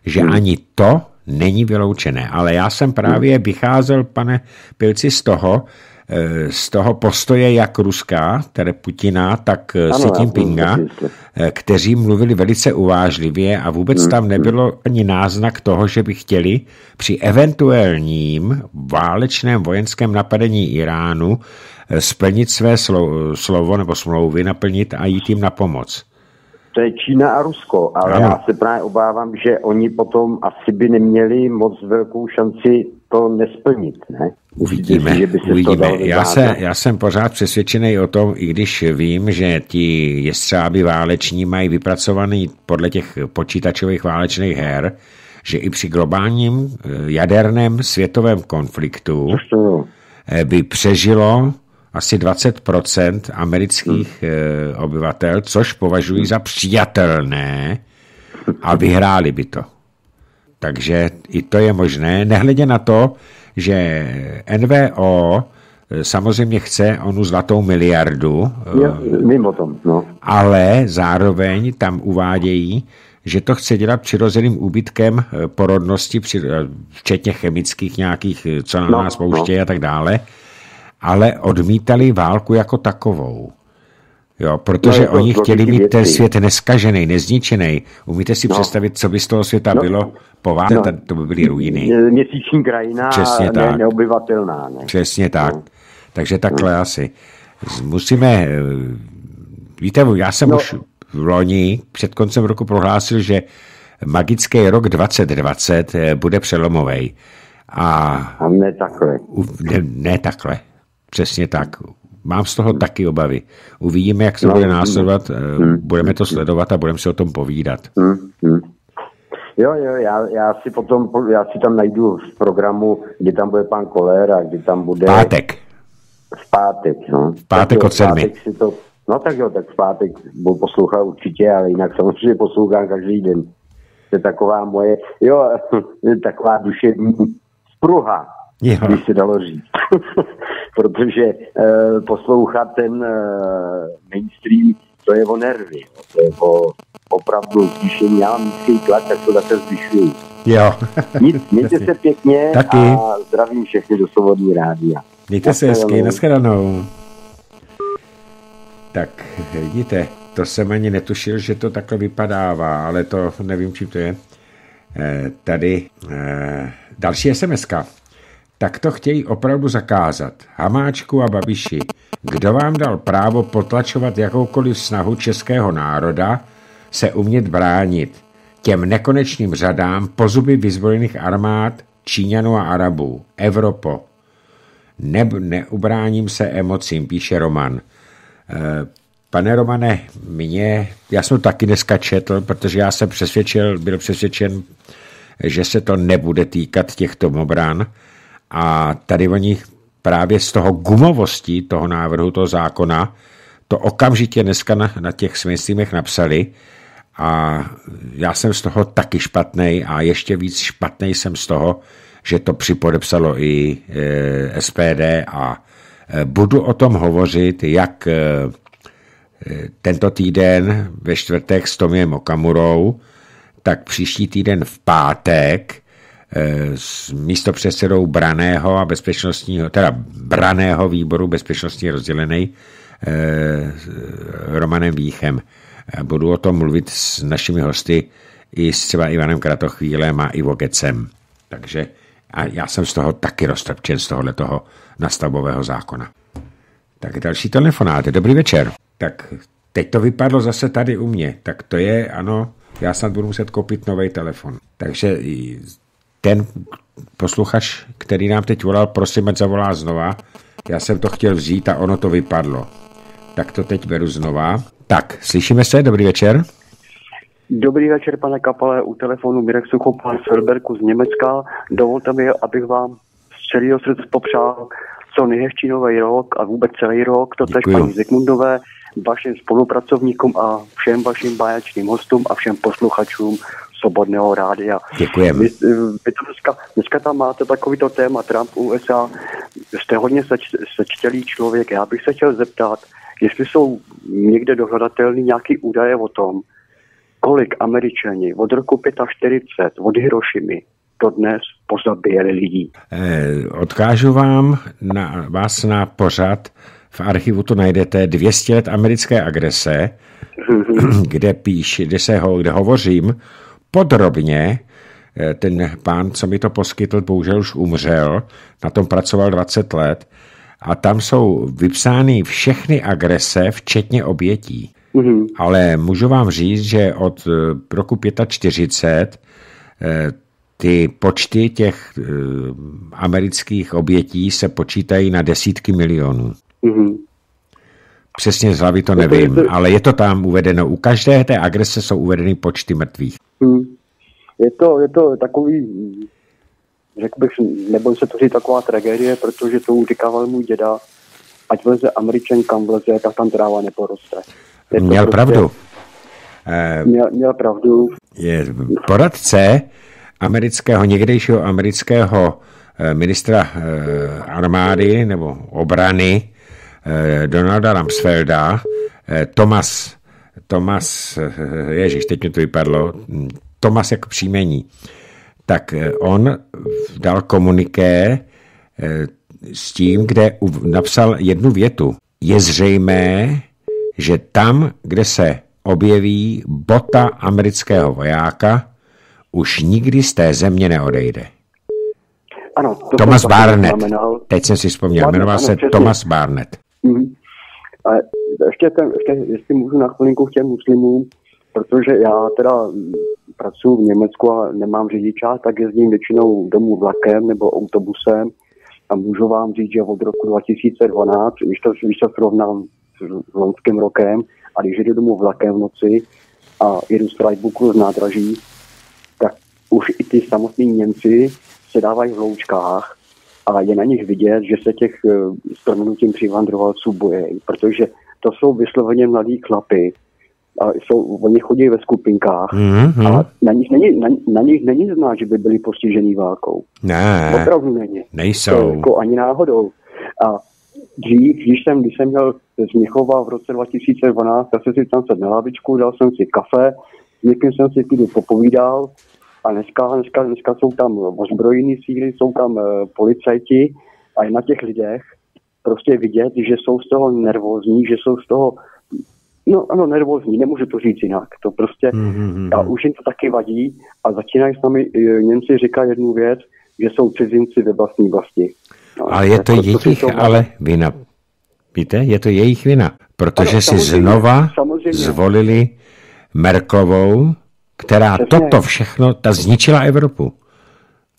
že hmm. ani to není vyloučené. Ale já jsem právě vycházel, pane Pilci, z toho, eh, z toho postoje jak Ruska, tedy Putina, tak eh, ano, Xi Jinpinga, eh, kteří mluvili velice uvážlivě a vůbec tam mm-hmm. nebylo ani náznak toho, že by chtěli při eventuálním válečném vojenském napadení Iránu splnit své slovo nebo smlouvy, naplnit a jít jim na pomoc to je Čína a Rusko, ale ano. já se právě obávám, že oni potom asi by neměli moc velkou šanci to nesplnit, ne? Uvidíme, Myslím, že by se uvidíme. To já, se, já jsem pořád přesvědčený o tom, i když vím, že ti jestřáby váleční mají vypracovaný podle těch počítačových válečných her, že i při globálním eh, jaderném světovém konfliktu eh, by přežilo asi 20 amerických hmm. Eh, obyvatel, což považují za přijatelné a vyhráli by to. Takže i to je možné, nehledě na to, že NVO eh, samozřejmě chce onu zlatou miliardu. je, eh, mimo tom, no. Ale zároveň tam uvádějí, že to chce dělat přirozeným úbytkem porodnosti, včetně chemických nějakých, co na no, nás no. pouštějí no. a tak dále ale odmítali válku jako takovou. Jo, protože no, jako oni chtěli mít ten svět neskažený, nezničený. Umíte si no. představit, co by z toho světa no. bylo po vám No. To by byly ruiny. Měsíční krajina Přesně tak. Ne, neobyvatelná. Ne? Přesně no. tak. No. Takže takhle no. asi. Musíme... Eh, víte, já jsem no. už v loni před koncem roku prohlásil, že magický rok 2020 eh, bude přelomový. A, a ne takhle. ne, ne takhle. Přesně tak. Mám z toho taky obavy. Uvidíme, jak se no, bude následovat, mm, budeme to sledovat a budeme se o tom povídat. Mm, mm. Jo, jo, já, já si potom, já si tam najdu v programu, kdy tam bude pan Kolér a kdy tam bude... V pátek. V pátek, no. V pátek od sedmi. To, no tak jo, tak v pátek budu poslouchat určitě, ale jinak samozřejmě poslouchám každý den. To je taková moje, jo, taková duševní spruha. Jeho. Když se dalo říct. Protože e, poslouchat ten e, mainstream, to je o nervy, jo. to je o opravdu zvýšení. Já mám nízký tlak, tak to zase zvyšuju. Jo. mějte se pěkně Taky. a zdravím všechny do svobodní rádia. Mějte se hezky, nashledanou. Tak, vidíte, to jsem ani netušil, že to takhle vypadává, ale to nevím, čím to je. E, tady e, další sms -ka tak to chtějí opravdu zakázat. Hamáčku a Babiši, kdo vám dal právo potlačovat jakoukoliv snahu českého národa se umět bránit těm nekonečným řadám pozuby vyzvolených armád Číňanů a Arabů? Evropo. Ne, neubráním se emocím, píše Roman. E Pane Romane, mě, já jsem to taky dneska četl, protože já jsem přesvědčil, byl přesvědčen, že se to nebude týkat těchto obran. A tady o nich právě z toho gumovosti toho návrhu, toho zákona, to okamžitě dneska na, na těch smyslímech napsali a já jsem z toho taky špatný a ještě víc špatný jsem z toho, že to připodepsalo i e, eh, SPD a e, budu o tom hovořit, jak e, tento týden ve čtvrtek s Tomiem Okamurou, tak příští týden v pátek Eh, s místopředsedou Braného a bezpečnostního, teda Braného výboru bezpečnostní rozdělený eh, Romanem Víchem. Eh, budu o tom mluvit s našimi hosty i s třeba Ivanem Kratochvílem a Ivo Gecem. Takže a já jsem z toho taky roztrpčen, z tohohle toho nastavbového zákona. Tak další telefonát. Dobrý večer. Tak teď to vypadlo zase tady u mě. Tak to je, ano, já snad budu muset koupit nový telefon. Takže ten posluchač, který nám teď volal, prosím, ať zavolá znova. Já jsem to chtěl vzít a ono to vypadlo. Tak to teď beru znova. Tak, slyšíme se, dobrý večer. Dobrý večer, pane Kapale, u telefonu Mirek sucho pan Ferberku z Německa. Dovolte mi, abych vám z celého srdce popřál co nejhezčí nový rok a vůbec celý rok, to tež paní Zikmundové, vašim spolupracovníkům a všem vašim báječným hostům a všem posluchačům Svobodného rádia. Děkujeme. Vy, eh, vy dneska, dneska tam máte takovýto téma Trump USA. Jste hodně seč, sečtělý člověk. Já bych se chtěl zeptat, jestli jsou někde dohledatelné nějaké údaje o tom, kolik Američani od roku 45 od Hirošimy to dnes pozabíjeli lidí. Eh, odkážu vám na, vás na pořad v archivu to najdete 200 let americké agrese, mhm. kde píš, kde se ho, kde hovořím podrobně eh, ten pán, co mi to poskytl, bohužel už umřel, na tom pracoval 20 let a tam jsou vypsány všechny agrese, včetně obětí. Mm-hmm. Ale můžu vám říct, že od eh, roku 45 eh, ty počty těch amerických obětí se počítají na desítky milionů. Mm-hmm. Přesně z hlavy to jako nevím, ale je to tam uvedeno. U každé té agrese jsou uvedeny počty mrtvých. Hmm. Je, to, je to takový, řekl bych, nebo se to říct, taková tragédie, protože to říkával můj děda, ať vleze Američan, kam vleze, tak tam tráva neporoste. Je měl prostě, pravdu. Eh, měl, měl pravdu. Je poradce amerického, někdejšího amerického eh, ministra eh, armády nebo obrany, Eh, Donalda Ramsfelda, Tomas, eh, Thomas, eh, ježiš, teď mi to vypadlo, hm, Tomas jako příjmení, tak on dal komuniké s tím, kde napsal jednu větu. Je zřejmé, že tam, kde se objeví bota amerického vojáka, už nikdy z té země neodejde. Ano, to Thomas Barnett. Teď jsem si vzpomněl, jmenoval se Thomas Barnett. Mm. A ještě, ten, ještě, jestli můžu na chvilinku k těm muslimům, protože já teda pracuji v Německu a nemám řidiča, tak jezdím většinou domů vlakem nebo autobusem a můžu vám říct, že od roku 2012, když to, když to srovnám s loňským rokem, a když jdu domů vlakem v noci a jedu z Freiburgu z nádraží, tak už i ty samotní Němci se dávají v loučkách a je na nich vidět, že se těch eh, s proměnutím přivandrovalců bojí, protože to jsou vysloveně mladí chlapy, a jsou, oni chodí ve skupinkách mm-hmm. a na nich, není, na, na nich není znát, že by byli postižený válkou. Ne. Opravdu není. Nejsou. To, jako ani náhodou. A dřív, když jsem, když jsem měl z Měchova v roce 2012, tak jsem si tam sedl na lavičku, dal jsem si kafe, s někým jsem si týdny popovídal, a dneska, dneska, dneska jsou tam ozbrojené síly, jsou tam eh, policajti a je na těch lidech prostě vidět, že jsou z toho nervózní, že jsou z toho No ano, nervózní, nemůžu to říct jinak. To prostě, mm-hmm. a už jim to taky vadí a začínají s nami, eh, Němci říká jednu věc, že jsou cizinci ve vlastní vlasti. No, ale je to, prostě jejich to... ale vina. Víte, je to jejich vina, protože ano, si samozřejmě, znova samozřejmě. zvolili Merkovou která Přesně. toto všechno, ta zničila Evropu.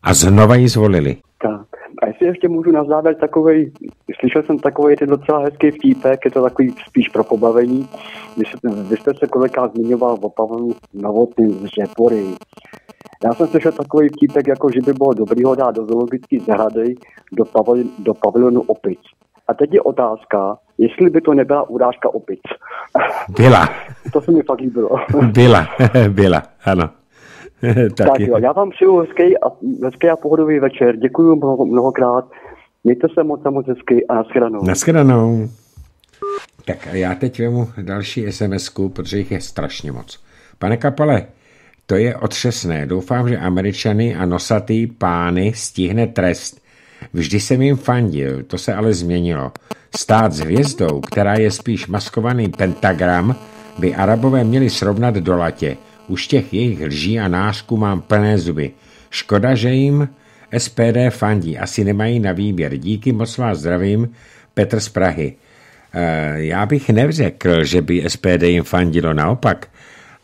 A znova ji zvolili. Tak. A jestli ještě můžu na závěr takový, slyšel jsem takový ten docela hezký vtípek, je to takový spíš pro pobavení. Vy, vy jste se koliká zmiňoval o Pavlu Novotný z Řepory. Já jsem slyšel takový vtípek, jako že by bylo dobrý ho dát do zoologické zahrady do, pavl, do pavilonu opic. A teď je otázka, jestli by to nebyla urážka opic. Byla. to se mi fakt líbilo. byla, byla, ano. tak, tak jo, já vám přeju hezký a, hezký a pohodový večer. Děkuji mnoho, mnohokrát. Mějte se moc a moc hezky a naschledanou. Naschledanou. Tak a já teď vemu další sms protože jich je strašně moc. Pane Kapale, to je otřesné. Doufám, že američany a nosatý pány stihne trest. Vždy jsem jim fandil, to se ale změnilo. Stát s hvězdou, která je spíš maskovaný pentagram, by Arabové měli srovnat do latě. Už těch jejich lží a nářků mám plné zuby. Škoda, že jim SPD fandí. Asi nemají na výběr. Díky moc vás zdravím, Petr z Prahy. E, já bych nevřekl, že by SPD jim fandilo naopak,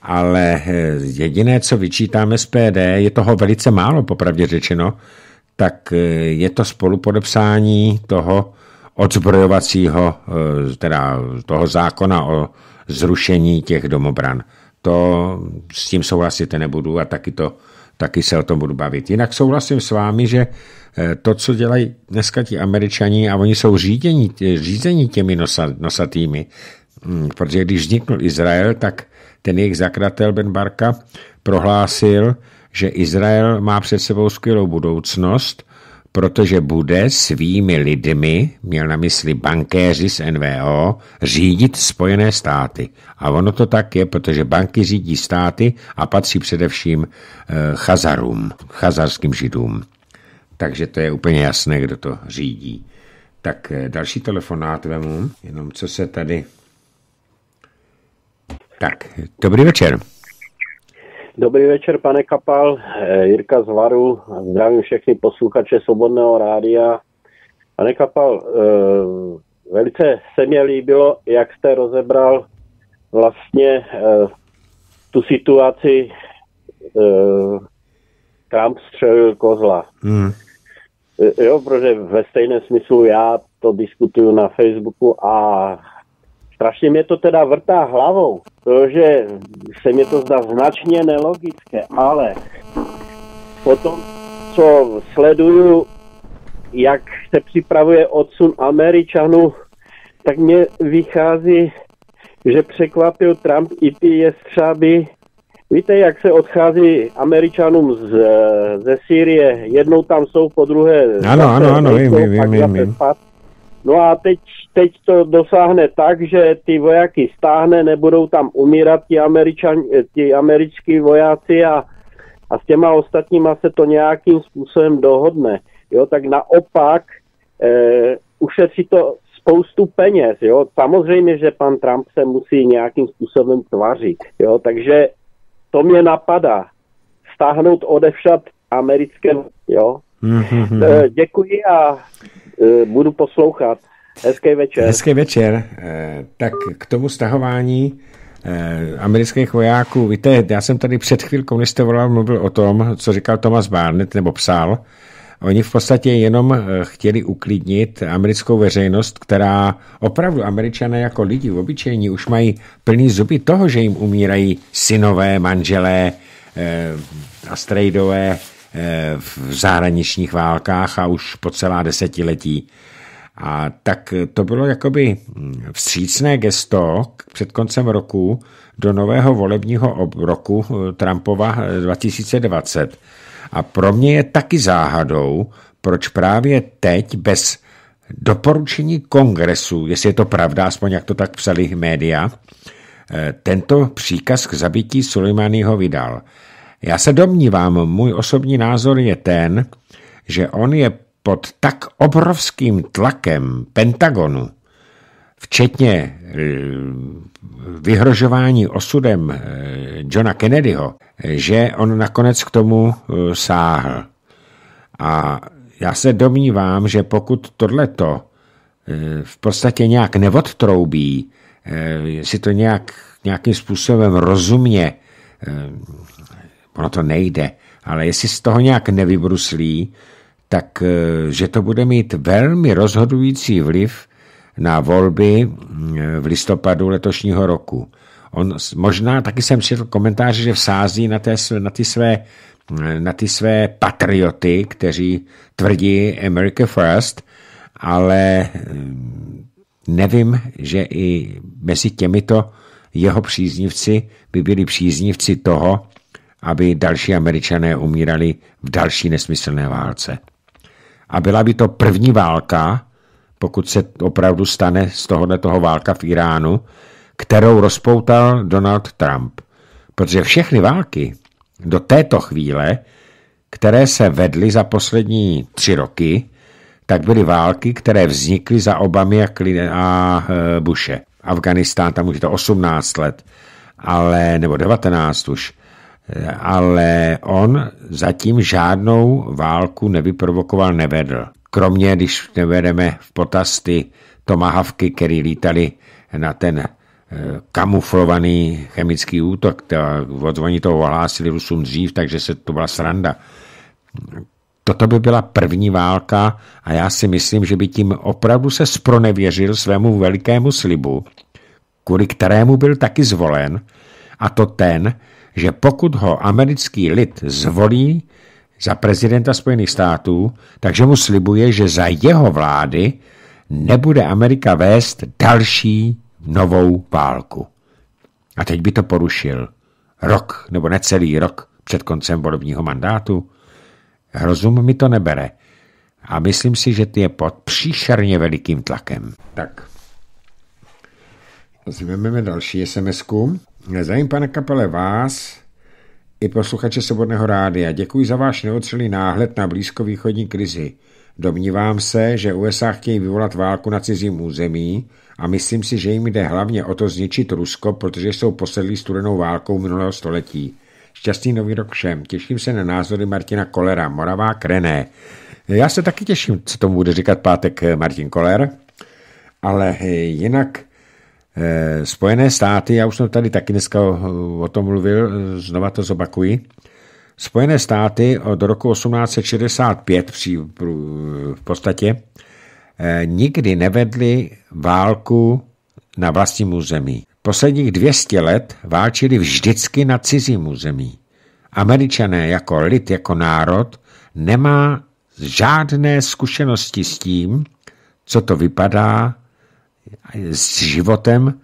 ale eh, jediné, co vyčítám SPD, je toho velice málo, popravdě řečeno, tak eh, je to spolupodepsání toho odzbrojovacího, eh, teda toho zákona o zrušení těch domobran. To s tím souhlasit nebudu a taky, to, taky se o tom budu bavit. Jinak souhlasím s vámi, že eh, to, co dělají dneska ti američani, a oni jsou řízení, řízení těmi nosa, nosatými, hm, protože když vznikl Izrael, tak ten jejich zakratel Ben Barka prohlásil, že Izrael má před sebou skvělou budoucnost protože bude svými lidmi, měl na mysli bankéři z NVO, řídit Spojené státy. A ono to tak je, protože banky řídí státy a patří především eh, chazarům, chazarským židům. Takže to je úplně jasné, kdo to řídí. Tak eh, další telefonát vemu, jenom co se tady... Tak, dobrý večer. Dobrý večer, pane Kapal. Eh, Jirka z Varu. Zdravím všechny posluchače Svobodného rádia. Pane Kapal, eh, velice se mě líbilo, jak jste rozebral vlastně eh, tu situaci Trump střelil kozla. Hmm. Jo, protože ve stejném smyslu já to diskutuju na Facebooku a strašně mě to teda vrtá hlavou, protože se mě to zdá značně nelogické, ale po tom, co sleduju, jak se připravuje odsun Američanů, tak mě vychází, že překvapil Trump i ty jestřáby. Víte, jak se odchází Američanům z, ze Sýrie, jednou tam jsou, po druhé... Ano, ano, ano, vím, vím, vím, vím. No a teď teď to dosáhne tak, že ty vojáky stáhne, nebudou tam umírat ti, američan, eh, ti američtí vojáci a, a s těma ostatníma se to nějakým způsobem dohodne. Jo, tak naopak e, ušetří to spoustu peněz. Jo. Samozřejmě, že pan Trump se musí nějakým způsobem tvařit. Jo, takže to mě napadá. Stáhnout odevšat americké... Jo. Mm-hmm. Děkuji a budu poslouchat. Hezký večer. Hezký večer. Eh, tak k tomu stahování eh, amerických vojáků. Víte, já jsem tady před chvílkou, než jste volal, mluvil o tom, co říkal Thomas Barnett, nebo psal. Oni v podstatě jenom eh, chtěli uklidnit americkou veřejnost, která opravdu američané jako lidi v obyčejní už mají plný zuby toho, že jim umírají synové, manželé a strejdové v zahraničních válkách a už po celá desetiletí. A tak to bylo jakoby hm, vstřícné gesto před koncem roku do nového volebního roku eh, Trumpova 2020. Eh, A pro mě je taky záhadou, proč právě teď bez doporučení kongresu, jestli je to pravda, aspoň jak to tak psali média, eh, tento příkaz k zabití Sulejmanýho vydal. Já se domnívám, můj osobní názor je ten, že on je pod tak obrovským tlakem Pentagonu, včetně eh, vyhrožování osudem eh, Johna Kennedyho, eh, že on nakonec k tomu sáhl. A já se domnívám, že pokud tohleto v podstatě nějak neodtroubí, si to nějak, nějakým způsobem rozumně, ono to nejde, ale jestli z toho nějak nevybruslí, tak eh, že to bude mít velmi rozhodující vliv na volby mm, eh, v listopadu letošního roku. On možná, taky jsem četl komentáře, že vsází na, té, na, ty své, mm, na ty své patrioty, kteří tvrdí America First, ale mm, nevím, že i mezi těmito jeho příznivci by byli příznivci toho, aby další američané umírali v další nesmyslné válce a byla by to první válka, pokud se opravdu stane z tohohle toho válka v Iránu, kterou rozpoutal Donald Trump. Protože všechny války do této chvíle, které se vedly za poslední tři roky, tak byly války, které vznikly za Obamy a, a e, Bushe. Afganistán, tam už je to 18 let, ale, nebo 19 už, ale on zatím žádnou válku nevyprovokoval, nevedl. Kromě, když nevedeme v potaz ty tomahavky, které lítali na ten eh, kamuflovaný chemický útok. To, oni to ohlásili Rusům dřív, takže se to byla sranda. Toto by byla první válka a já si myslím, že by tím opravdu se spronevěřil svému velikému slibu, kvůli kterému byl taky zvolen, a to ten, že pokud ho americký lid zvolí za prezidenta Spojených států, takže mu slibuje, že za jeho vlády nebude Amerika vést další novou válku. A teď by to porušil rok nebo necelý rok před koncem volebního mandátu. Rozum mi to nebere. A myslím si, že ty je pod příšerně velikým tlakem. Tak. zvememe další sms -ku. Zajím, pane kapele vás i posluchače Svobodného rádia. Děkuji za váš neotřelý náhled na blízkovýchodní krizi. Domnívám se, že USA chtějí vyvolat válku na cizím území a myslím si, že jim jde hlavně o to zničit Rusko, protože jsou posedlí studenou válkou minulého století. Šťastný nový rok všem. Těším se na názory Martina Kolera, Moravá Krené. Já se taky těším, co tomu bude říkat pátek Martin Koler, ale jinak Eh, Spojené státy, já už jsem tady taky dneska o tom mluvil, eh, znova to zopakuji, Spojené státy od roku 1865 při, v podstatě eh, nikdy nevedly válku na vlastním území. Posledních 200 let válčili vždycky na cizím území. Američané jako lid, jako národ nemá žádné zkušenosti s tím, co to vypadá s životem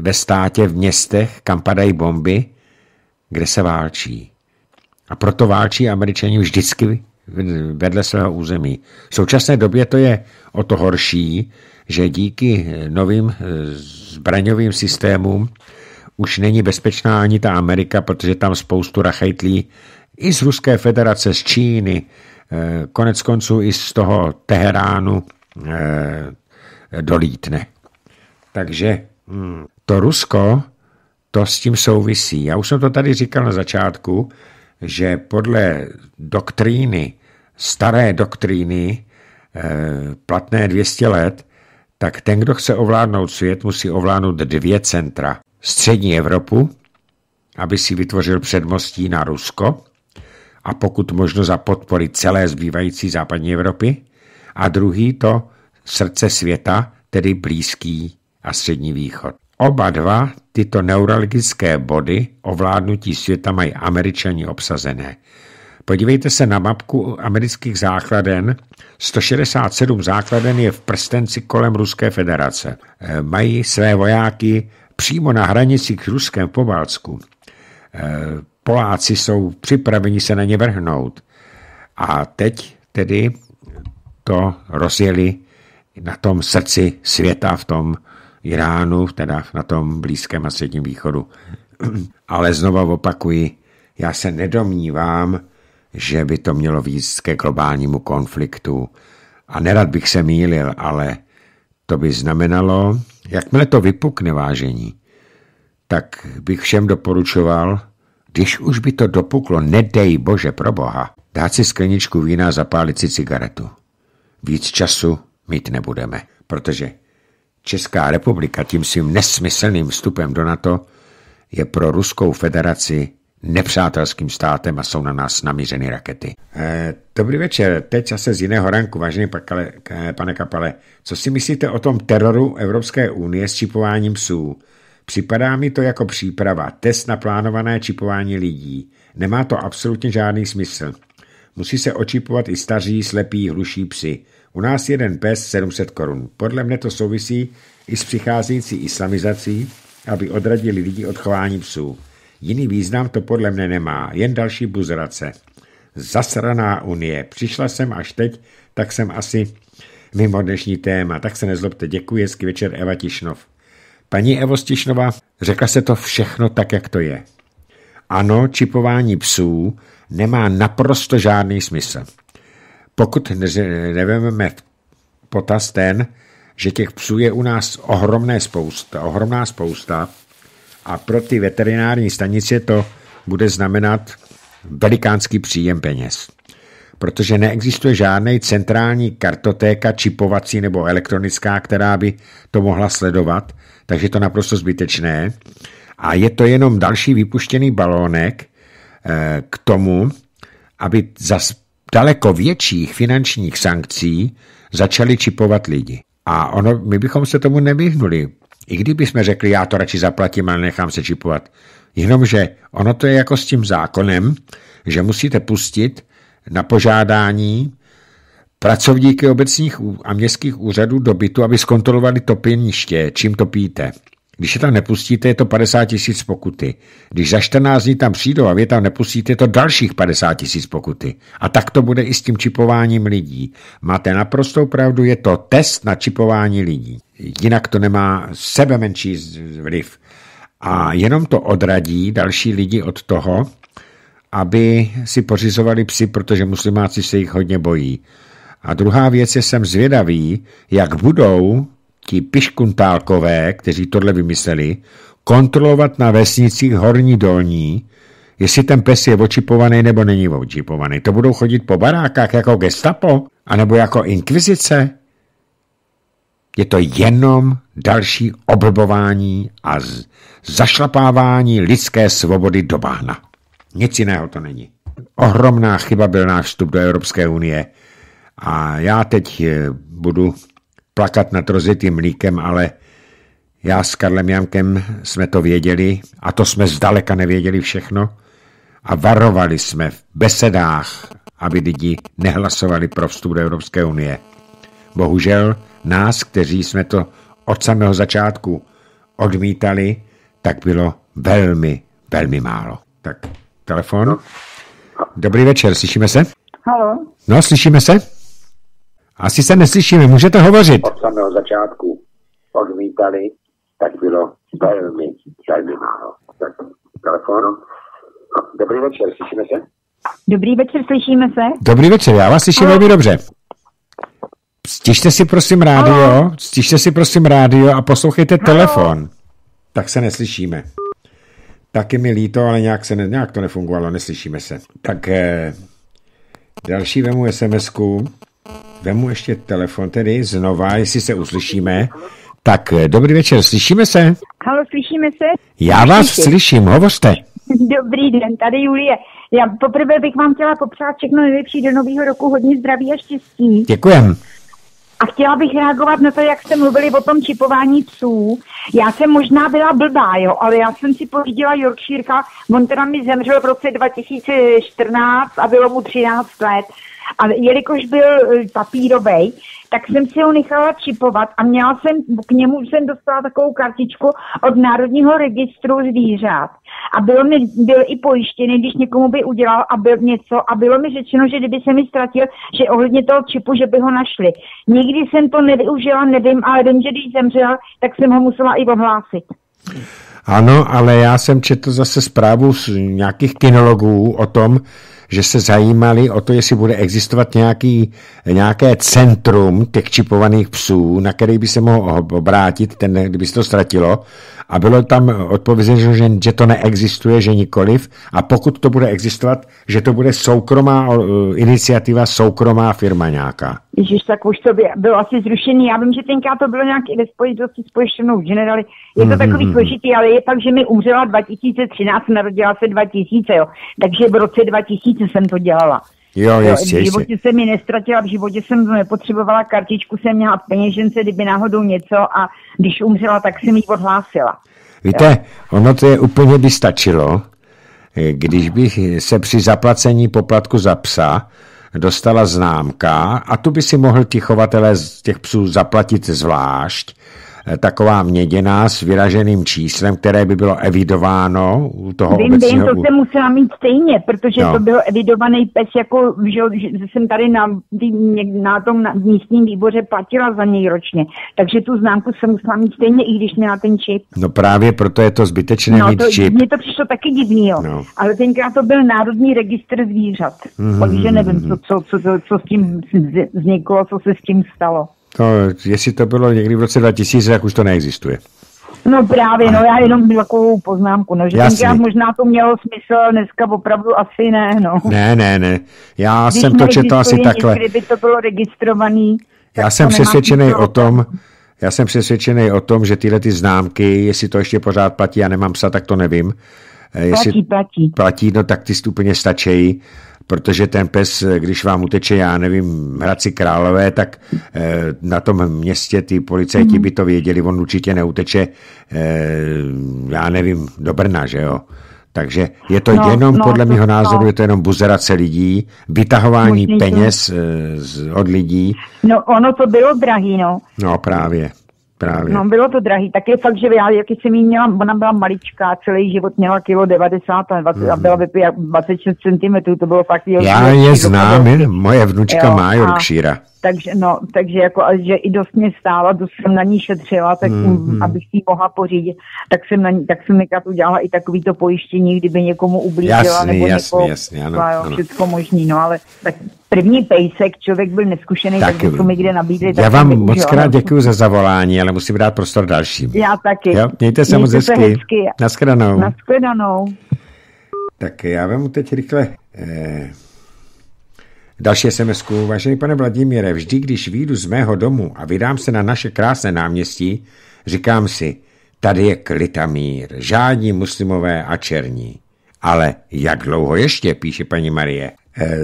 ve státě, v městech, kam padají bomby, kde se válčí. A proto válčí američani vždycky vedle svého území. V současné době to je o to horší, že díky novým eh, zbraňovým systémům už není bezpečná ani ta Amerika, protože tam spoustu rachejtlí i z Ruské federace, z Číny, eh, konec konců i z toho Teheránu, eh, dolítne. Takže to Rusko, to s tím souvisí. Já už jsem to tady říkal na začátku, že podle doktríny, staré doktríny, eh, platné 200 let, tak ten, kdo chce ovládnout svět, musí ovládnout dvě centra. Střední Evropu, aby si vytvořil předmostí na Rusko a pokud možno za podpory celé zbývající západní Evropy a druhý to srdce světa, tedy Blízký a Střední východ. Oba dva tyto neuralgické body ovládnutí světa mají američani obsazené. Podívejte se na mapku amerických základen. 167 základen je v prstenci kolem Ruské federace. Eh, mají své vojáky přímo na hranici k Ruském v Pobalsku. Eh, Poláci jsou připraveni se na ně vrhnout. A teď tedy to rozjeli na tom srdci světa, v tom Iránu, teda na tom Blízkém a Středním východu. Ale znova opakuji, já se nedomnívám, že by to mělo víc ke globálnímu konfliktu. A nerad bych se mýlil, ale to by znamenalo, jakmile to vypukne vážení, tak bych všem doporučoval, když už by to dopuklo, nedej bože pro boha, dát si skleničku vína a zapálit si cigaretu. Víc času mít nebudeme, protože Česká republika tím svým nesmyslným vstupem do NATO je pro Ruskou federaci nepřátelským státem a jsou na nás namířeny rakety. Eh, dobrý večer, teď zase z jiného ranku, vážený pakale, pane Kapale. Co si myslíte o tom teroru Evropské unie s čipováním psů? Připadá mi to jako příprava, test na plánované čipování lidí. Nemá to absolutně žádný smysl. Musí se očipovat i staří, slepí, hluší psy. U nás jeden pes 700 korun. Podle mne to souvisí i s přicházející islamizací, aby odradili lidi od chování psů. Jiný význam to podle mne nemá, jen další buzrace. Zasraná unie. Přišla jsem až teď, tak jsem asi mimo dnešní téma. Tak se nezlobte, děkuji, hezky večer Eva Tišnov. Paní Evo Stišnova, řekla se to všechno tak, jak to je. Ano, čipování psů nemá naprosto žádný smysl pokud nevememe potaz ten, že těch psů je u nás ohromné spousta, ohromná spousta a pro ty veterinární stanice to bude znamenat velikánský příjem peněz. Protože neexistuje žádný centrální kartotéka, čipovací nebo elektronická, která by to mohla sledovat, takže to naprosto zbytečné. A je to jenom další vypuštěný balónek eh, k tomu, aby zase daleko větších finančních sankcí začali čipovat lidi. A ono, my bychom se tomu nevyhnuli. I kdybychom řekli, já to radši zaplatím, ale nechám se čipovat. Jenomže ono to je jako s tím zákonem, že musíte pustit na požádání pracovníky obecních a městských úřadů do bytu, aby zkontrolovali topiniště, čím topíte. Když je tam nepustíte, je to 50 tisíc pokuty. Když za 14 dní tam přijdou a vy tam nepustíte, je to dalších 50 tisíc pokuty. A tak to bude i s tím čipováním lidí. Máte naprostou pravdu, je to test na čipování lidí. Jinak to nemá sebe menší vliv. A jenom to odradí další lidi od toho, aby si pořizovali psy, protože muslimáci se jich hodně bojí. A druhá věc je, jsem zvědavý, jak budou ti piškuntálkové, kteří tohle vymysleli, kontrolovat na vesnicích horní dolní, jestli ten pes je očipovaný nebo není očipovaný. To budou chodit po barákách jako gestapo, anebo jako inkvizice. Je to jenom další oblbování a zašlapávání lidské svobody do bahna. Nic jiného to není. Ohromná chyba byl náš vstup do Evropské unie a já teď eh, budu plakat nad rozjetým mlíkem, ale já s Karlem Jankem jsme to věděli a to jsme zdaleka nevěděli všechno a varovali jsme v besedách, aby lidi nehlasovali pro vstup do Evropské unie. Bohužel nás, kteří jsme to od samého začátku odmítali, tak bylo velmi, velmi málo. Tak telefon. Dobrý večer, slyšíme se? Halo. No, slyšíme se? Asi se neslyšíme, můžete hovořit. Od samého začátku odmítali, tak bylo velmi, velmi málo. Tak telefonu. Dobrý večer, slyšíme se? Dobrý večer, slyšíme se? Dobrý večer, já vás slyším velmi dobře. Stižte si prosím rádio, stižte si prosím rádio a poslouchejte telefon. Tak se neslyšíme. Taky mi líto, ale nějak, se ne, nějak to nefungovalo, neslyšíme se. Tak eh, další vemu sms -ku mu ještě telefon, tedy znova, jestli se uslyšíme. Tak, eh, dobrý večer, slyšíme se? Halo, slyšíme se? Já vás slyším, slyším hovořte. Dobrý den, tady Julie. Já poprvé bych vám chtěla popřát všechno nejlepší do nového roku, hodně zdraví a štěstí. Děkujem. A chtěla bych reagovat na to, jak jste mluvili o tom čipování psů. Já jsem možná byla blbá, jo, ale já jsem si pořídila Yorkshireka, on teda mi zemřel v roce 2014 a bylo mu 13 let. A jelikož byl e, papírový, tak jsem si ho nechala čipovat a měla jsem, k němu jsem dostala takovou kartičku od Národního registru zvířat. A bylo mi, byl i pojištěný, když někomu by udělal a byl něco a bylo mi řečeno, že kdyby se mi ztratil, že ohledně toho čipu, že by ho našli. Nikdy jsem to nevyužila, nevím, ale vím, že když zemřel, tak jsem ho musela i ohlásit. Ano, ale já jsem četl zase zprávu z nějakých kinologů o tom, že se zajímali o to, jestli bude existovat nějaký, nějaké centrum těch čipovaných psů, na který by se mohl obrátit, ten, kdyby se to ztratilo. A bylo tam odpovězeno, že, že to neexistuje, že nikoliv. A pokud to bude existovat, že to bude soukromá eh, iniciativa, soukromá firma nějaká. Ježiš, tak už to by bylo asi zrušený. Já vím, že tenkrát to bylo nějaký ve spojitosti s pojištěnou generali. Je to mm-hmm. takový mhm, mhm, mhm. složitý, ale je tak, že mi umřela 2013, narodila se 2000, jo. Takže v roce 2000 určitě jsem to dělala. Jo, jistě, v životě jistě. jsem mi nestratila, v životě jsem nepotřebovala kartičku, jsem měla peněžence, kdyby náhodou něco a když umřela, tak jsem ji odhlásila. Víte, jo. ono to je úplně by stačilo, když bych se při zaplacení poplatku za psa dostala známka a tu by si mohl ti chovatelé z těch psů zaplatit zvlášť Eh, taková měděná s vyraženým číslem, které by bylo evidováno u toho vím, obecního... Vím, to jsem musela mít stejně, protože no. to byl evidovaný pes, jako že, že jsem tady na, na tom na místním výboře platila za něj ročně, takže tu známku jsem musela mít stejně, i když měla ten čip. No právě proto je to zbytečné no, mít to, čip. Mně to přišlo taky divný, jo. No. ale tenkrát to byl Národní registr zvířat, mm-hmm. takže nevím, co, co, co, co s tím vzniklo, co se s tím stalo. No, jestli to bylo někdy v roce 2000, tak už to neexistuje. No právě, no já jenom takovou poznámku, no, že Jasný. tenkrát možná to mělo smysl, dneska opravdu asi ne, no. Ne, ne, ne, já Když jsem to četl asi nic, Kdyby to bylo registrovaný. Já jsem přesvědčený o tom, já jsem přesvědčený o tom, že tyhle ty známky, jestli to ještě pořád platí, já nemám psa, tak to nevím. Eh, platí, jestli platí, platí. Platí, no tak ty úplně stačí protože ten pes, když vám uteče, já nevím, Hradci Králové, tak eh, na tom městě ty policajti mhm. by to věděli, on určitě neuteče, eh, já nevím, do Brna, že jo? Takže je to no, jenom, no, podle mého názoru, no. je to jenom buzerace lidí, vytahování Možný peněz to. Eh, od lidí. No ono to bylo drahý, no. No právě. Právě. No, bylo to drahý. Tak je fakt, že já, jak jsem jí měla, ona byla maličká, celý život měla kilo 90 a, 20, mm. a mhm. byla by 26 cm, to bylo fakt... Já je znám, je, moje vnučka jo, má Yorkshire takže, no, takže jako, že i dost mě stála, dost jsem na ní šetřila, tak mm-hmm. abych si mohla pořídit, tak jsem, na ní, tak jsem někdy udělala i takový to pojištění, kdyby někomu ublížila, jasný, nebo jasný, někoho, jasný, ano, ano. Všechno možný, no ale tak první pejsek, člověk byl neskušený, tak, tak to mi kde nabídli. Já vám využil, moc krát děkuji za zavolání, ale musím dát prostor dalším. Já taky. Jo? Mějte se moc hezky. Naschledanou. Naschledanou. Tak já vám teď rychle... Eh Další sms -ku. Vážený pane Vladimíre, vždy, když výjdu z mého domu a vydám se na naše krásné náměstí, říkám si, tady je klita a mír, žádní muslimové a černí. Ale jak dlouho ještě, píše paní Marie. E,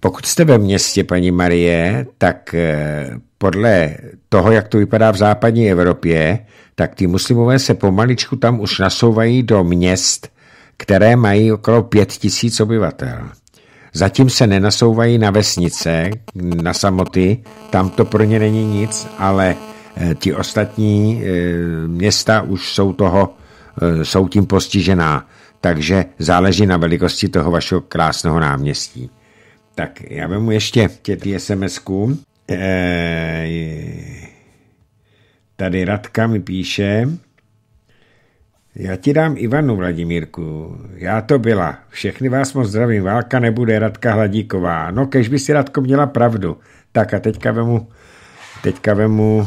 pokud jste ve městě, paní Marie, tak e, podle toho, jak to vypadá v západní Evropě, tak ty muslimové se pomaličku tam už nasouvají do měst, které mají okolo pět tisíc obyvatel. Zatím se nenasouvají na vesnice, na samoty, tam to pro ně není nic, ale eh, ti ostatní eh, města už jsou toho, eh, jsou tím postižená, takže záleží na velikosti toho vašeho krásného náměstí. Tak já vemu ještě tě sms -ku. Tady Radka mi píše, já ti dám Ivanu, Vladimírku. Já to byla. Všechny vás moc zdravím. Válka nebude, Radka Hladíková. No, kež by si, Radko, měla pravdu. Tak a teďka vemu, teďka vemu uh,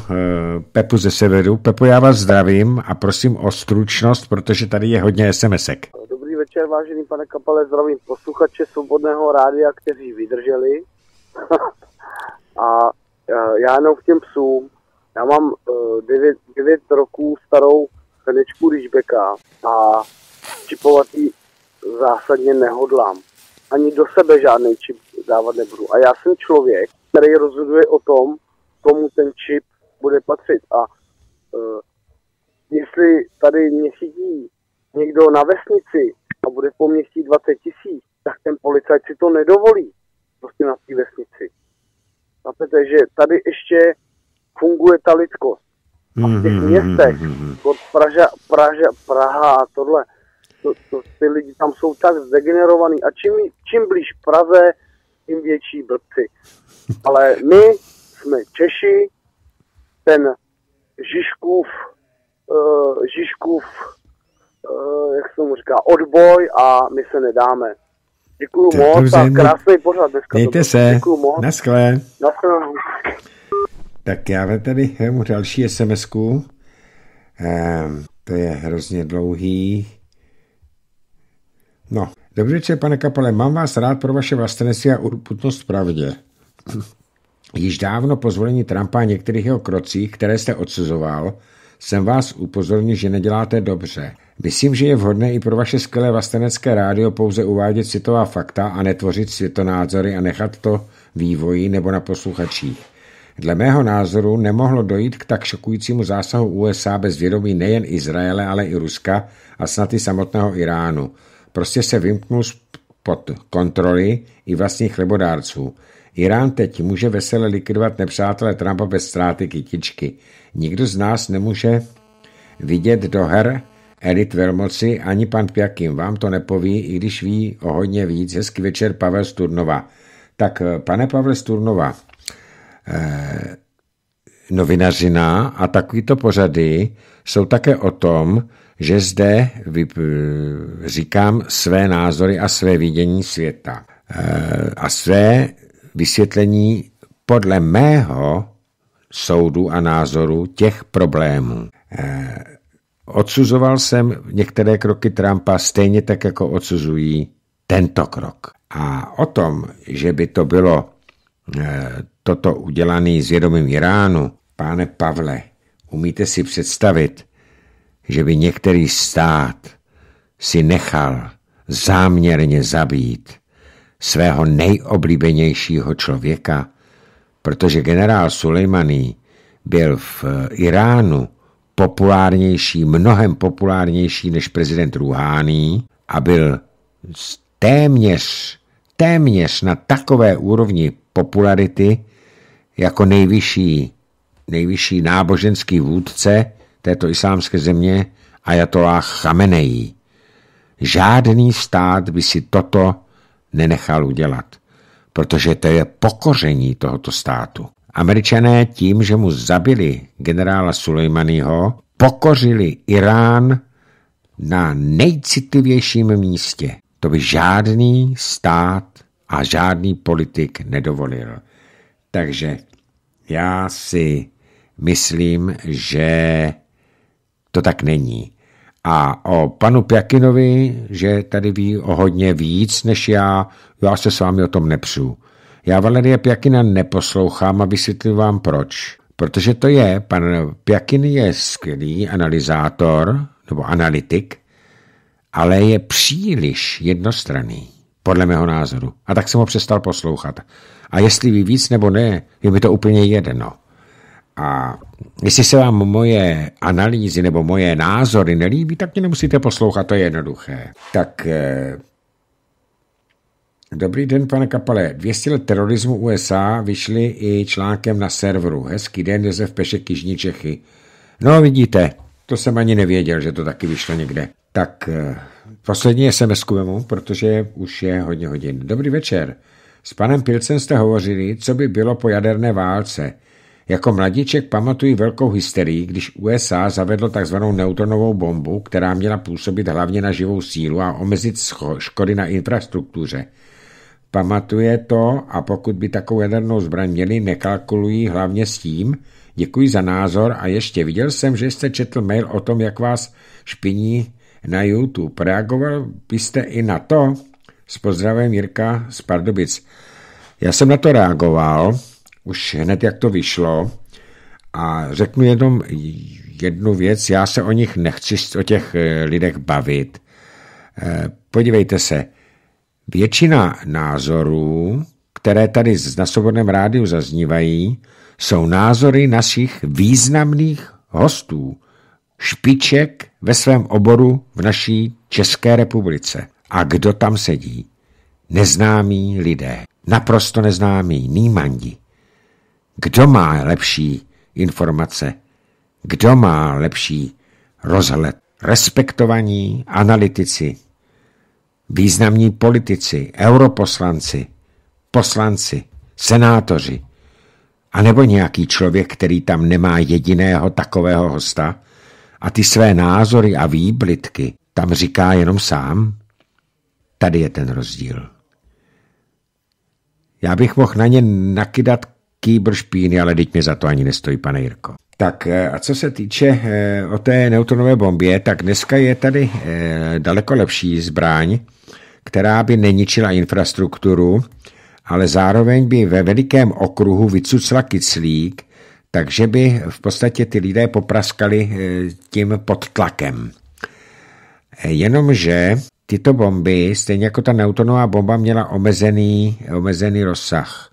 Pepu ze severu. Pepo, já vás zdravím a prosím o stručnost, protože tady je hodně SMSek. Dobrý večer, vážený pane Kapale, zdravím posluchače Svobodného rádia, kteří vydrželi. a eh, já jenom k těm psům. Já mám 9, eh, 9 roků starou Fenečku Rýžbeka a čipovat ji zásadně nehodlám. Ani do sebe žádný čip dávat nebudu. A já jsem člověk, který rozhoduje o tom, komu ten čip bude patřit. A uh, jestli tady mě chytí někdo na vesnici a bude po mně chtít 20 tisíc, tak ten policajt si to nedovolí prostě na té vesnici. Chápete, že tady ještě funguje ta lidskost a v těch mm-hmm. městech, mm-hmm. od Praža, Praža, Praha a tohle, to, to, ty lidi tam jsou tak zdegenerovaný a čím, čím blíž Praze, tím větší blbci. Ale my jsme Češi, ten Žižkův, uh, Žižkův uh, jak se mu říká, odboj a my se nedáme. Děkuju moc a krásný pořád dneska. Mějte se, naschle. Naschle. Tak já tady mu další sms -ku. Ehm, to je hrozně dlouhý. No, dobrý če, pane Kapale, mám vás rád pro vaše vlastenectví a urputnost pravdě. Již dávno po zvolení Trumpa a některých jeho krocích, které jste odsuzoval, jsem vás upozornil, že neděláte dobře. Myslím, že je vhodné i pro vaše skvělé vlastenecké rádio pouze uvádět světová fakta a netvořit světonázory a nechat to vývoji nebo na posluchačích. Dle mého názoru nemohlo dojít k tak šokujícímu zásahu USA bez vědomí nejen Izraele, ale i Ruska a snad i samotného Iránu. Prostě se vymknul pod kontroly i vlastních chlebodárců. Irán teď může vesele likvidovat nepřátelé Trumpa bez ztráty kytičky. Nikdo z nás nemůže vidět do her elit velmoci, ani pan Pjakim vám to nepoví, i když ví o hodně víc. Hezký večer, Pavel Sturnova. Tak, eh, pane Pavel Sturnova, eh, novinařina a takovýto pořady jsou také o tom, že zde vyp, říkám své názory a své vidění světa eh, a své vysvětlení podle mého soudu a názoru těch problémů. Eh, odsuzoval jsem některé kroky Trumpa stejně tak, jako odsuzují tento krok. A o tom, že by to bylo eh, toto udělaný s vědomím Iránu, pane Pavle, umíte si představit, že by některý stát si nechal záměrně zabít svého nejoblíbenějšího člověka, protože generál Sulejmaný byl v Iránu populárnější, mnohem populárnější než prezident Ruhání a byl téměř, téměř na takové úrovni popularity, jako nejvyšší, nejvyšší náboženský vůdce této islámské země Ajatollah Chamenejí. Žádný stát by si toto nenechal udělat, protože to je pokoření tohoto státu. Američané tím, že mu zabili generála Sulejmaního, pokořili Irán na nejcitlivějším místě. To by žádný stát a žádný politik nedovolil. Takže já si myslím, že to tak není. A o panu Pjakinovi, že tady ví o hodně víc než já, já se s vámi o tom nepřu. Já Valerie Pjakina neposlouchám a vysvětlím vám proč. Protože to je, pan Pjakin je skvělý analyzátor nebo analytik, ale je příliš jednostranný, podle mého názoru. A tak jsem ho přestal poslouchat. A jestli ví víc nebo ne, je mi to úplně jedno. A jestli se vám moje analýzy nebo moje názory nelíbí, tak mě nemusíte poslouchat, to je jednoduché. Tak eh, Dobrý den, pane Kapale. 200 let terorismu USA vyšly i článkem na serveru. Hezký den, Josef Pešek, Jižní Čechy. No, vidíte, to jsem ani nevěděl, že to taky vyšlo někde. Tak eh, poslední sms ku protože už je hodně hodin. Dobrý večer. S panem Pilcem jste hovořili, co by bylo po jaderné válce. Jako mladíček pamatuji velkou hysterii, když USA zavedlo tzv. neutronovou bombu, která měla působit hlavně na živou sílu a omezit škody na infrastruktuře. Pamatuje to a pokud by takovou jadernou zbraň měli, nekalkulují hlavně s tím. Děkuji za názor a ještě viděl jsem, že jste četl mail o tom, jak vás špiní na YouTube. Reagoval byste i na to? S pozdravem Jirka z Pardubic. Já jsem na to reagoval, už hned jak to vyšlo, a řeknu jenom jednu věc, já se o nich nechci, o těch eh, lidech bavit. Eh, podívejte se, většina názorů, které tady na Svobodném rádiu zaznívají, jsou názory našich významných hostů, špiček ve svém oboru v naší České republice. A kdo tam sedí? Neznámí lidé, naprosto neznámí, nímandi. Kdo má lepší informace? Kdo má lepší rozhled? Respektovaní analytici, významní politici, europoslanci, poslanci, senátoři, a nebo nějaký člověk, který tam nemá jediného takového hosta a ty své názory a výblitky tam říká jenom sám? Tady je ten rozdíl. Já bych mohl na ně nakydat špíny, ale teď mi za to ani nestojí, pane Jirko. Tak eh, a co se týče eh, o té neutronové bombě, tak dneska je tady eh, daleko lepší zbraň, která by neničila infrastrukturu, ale zároveň by ve velikém okruhu vycucla kyslík, takže by v podstatě ty lidé popraskali tím pod tlakem. Jenomže tyto bomby, stejně jako ta neutonová bomba, měla omezený, omezený rozsah.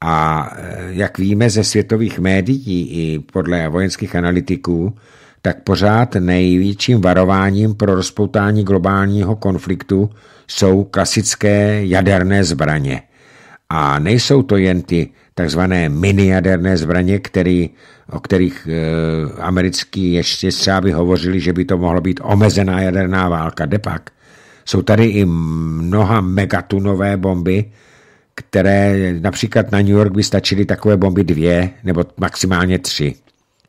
A e, jak víme ze světových médií i podle vojenských analytiků, tak pořád největším varováním pro rozpoutání globálního konfliktu jsou klasické jaderné zbraně. A nejsou to jen ty takzvané jaderné zbraně, který, o kterých e, americký ještě by hovořili, že by to mohlo být omezená jaderná válka. Depak jsou tady i mnoha megatunové bomby, které například na New York by stačily takové bomby dvě nebo maximálně tři.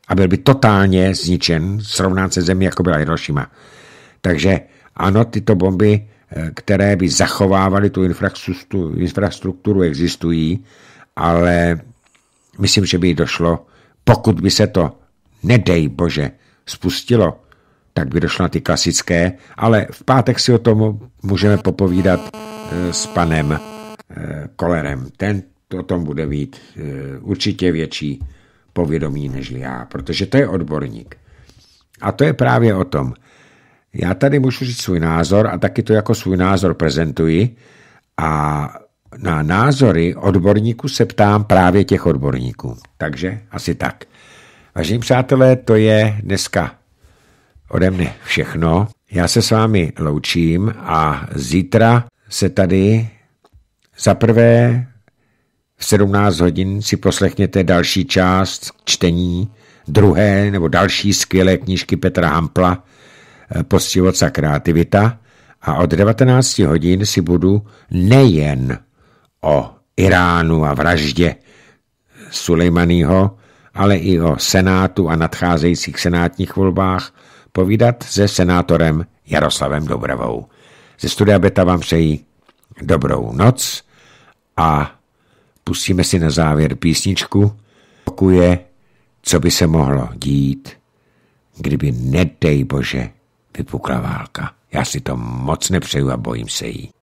A byl by totálně zničen, srovnán se zemí, jako byla Hiroshima. Takže ano, tyto bomby, eh, které by zachovávaly tu infrastrukturu, existují, ale myslím, že by došlo, pokud by se to, nedej bože, spustilo tak by došlo na ty klasické, ale v pátek si o tom můžeme popovídat eh, s panem eh, Kolerem. Ten o tom bude mít eh, určitě větší povědomí než já, protože to je odborník. A to je právě o tom. Já tady můžu říct svůj názor a taky to jako svůj názor prezentuji a na názory odborníků se ptám právě těch odborníků. Takže asi tak. Vážení přátelé, to je dneska ode mne všechno. Já se s vámi loučím a zítra se tady za prvé v 17 hodin si poslechněte další část čtení druhé nebo další skvělé knížky Petra Hampla eh, Postivoca kreativita a od 19 hodin si budu nejen o Iránu a vraždě Sulejmaního, ale i o Senátu a nadcházejících senátních volbách povídat se senátorem Jaroslavem Dobravou. Ze studia Beta vám přeji dobrou noc a pustíme si na závěr písničku, pokuje, co by se mohlo dít, kdyby, nedej bože, vypukla válka. Já si to moc nepřeju a bojím se jí.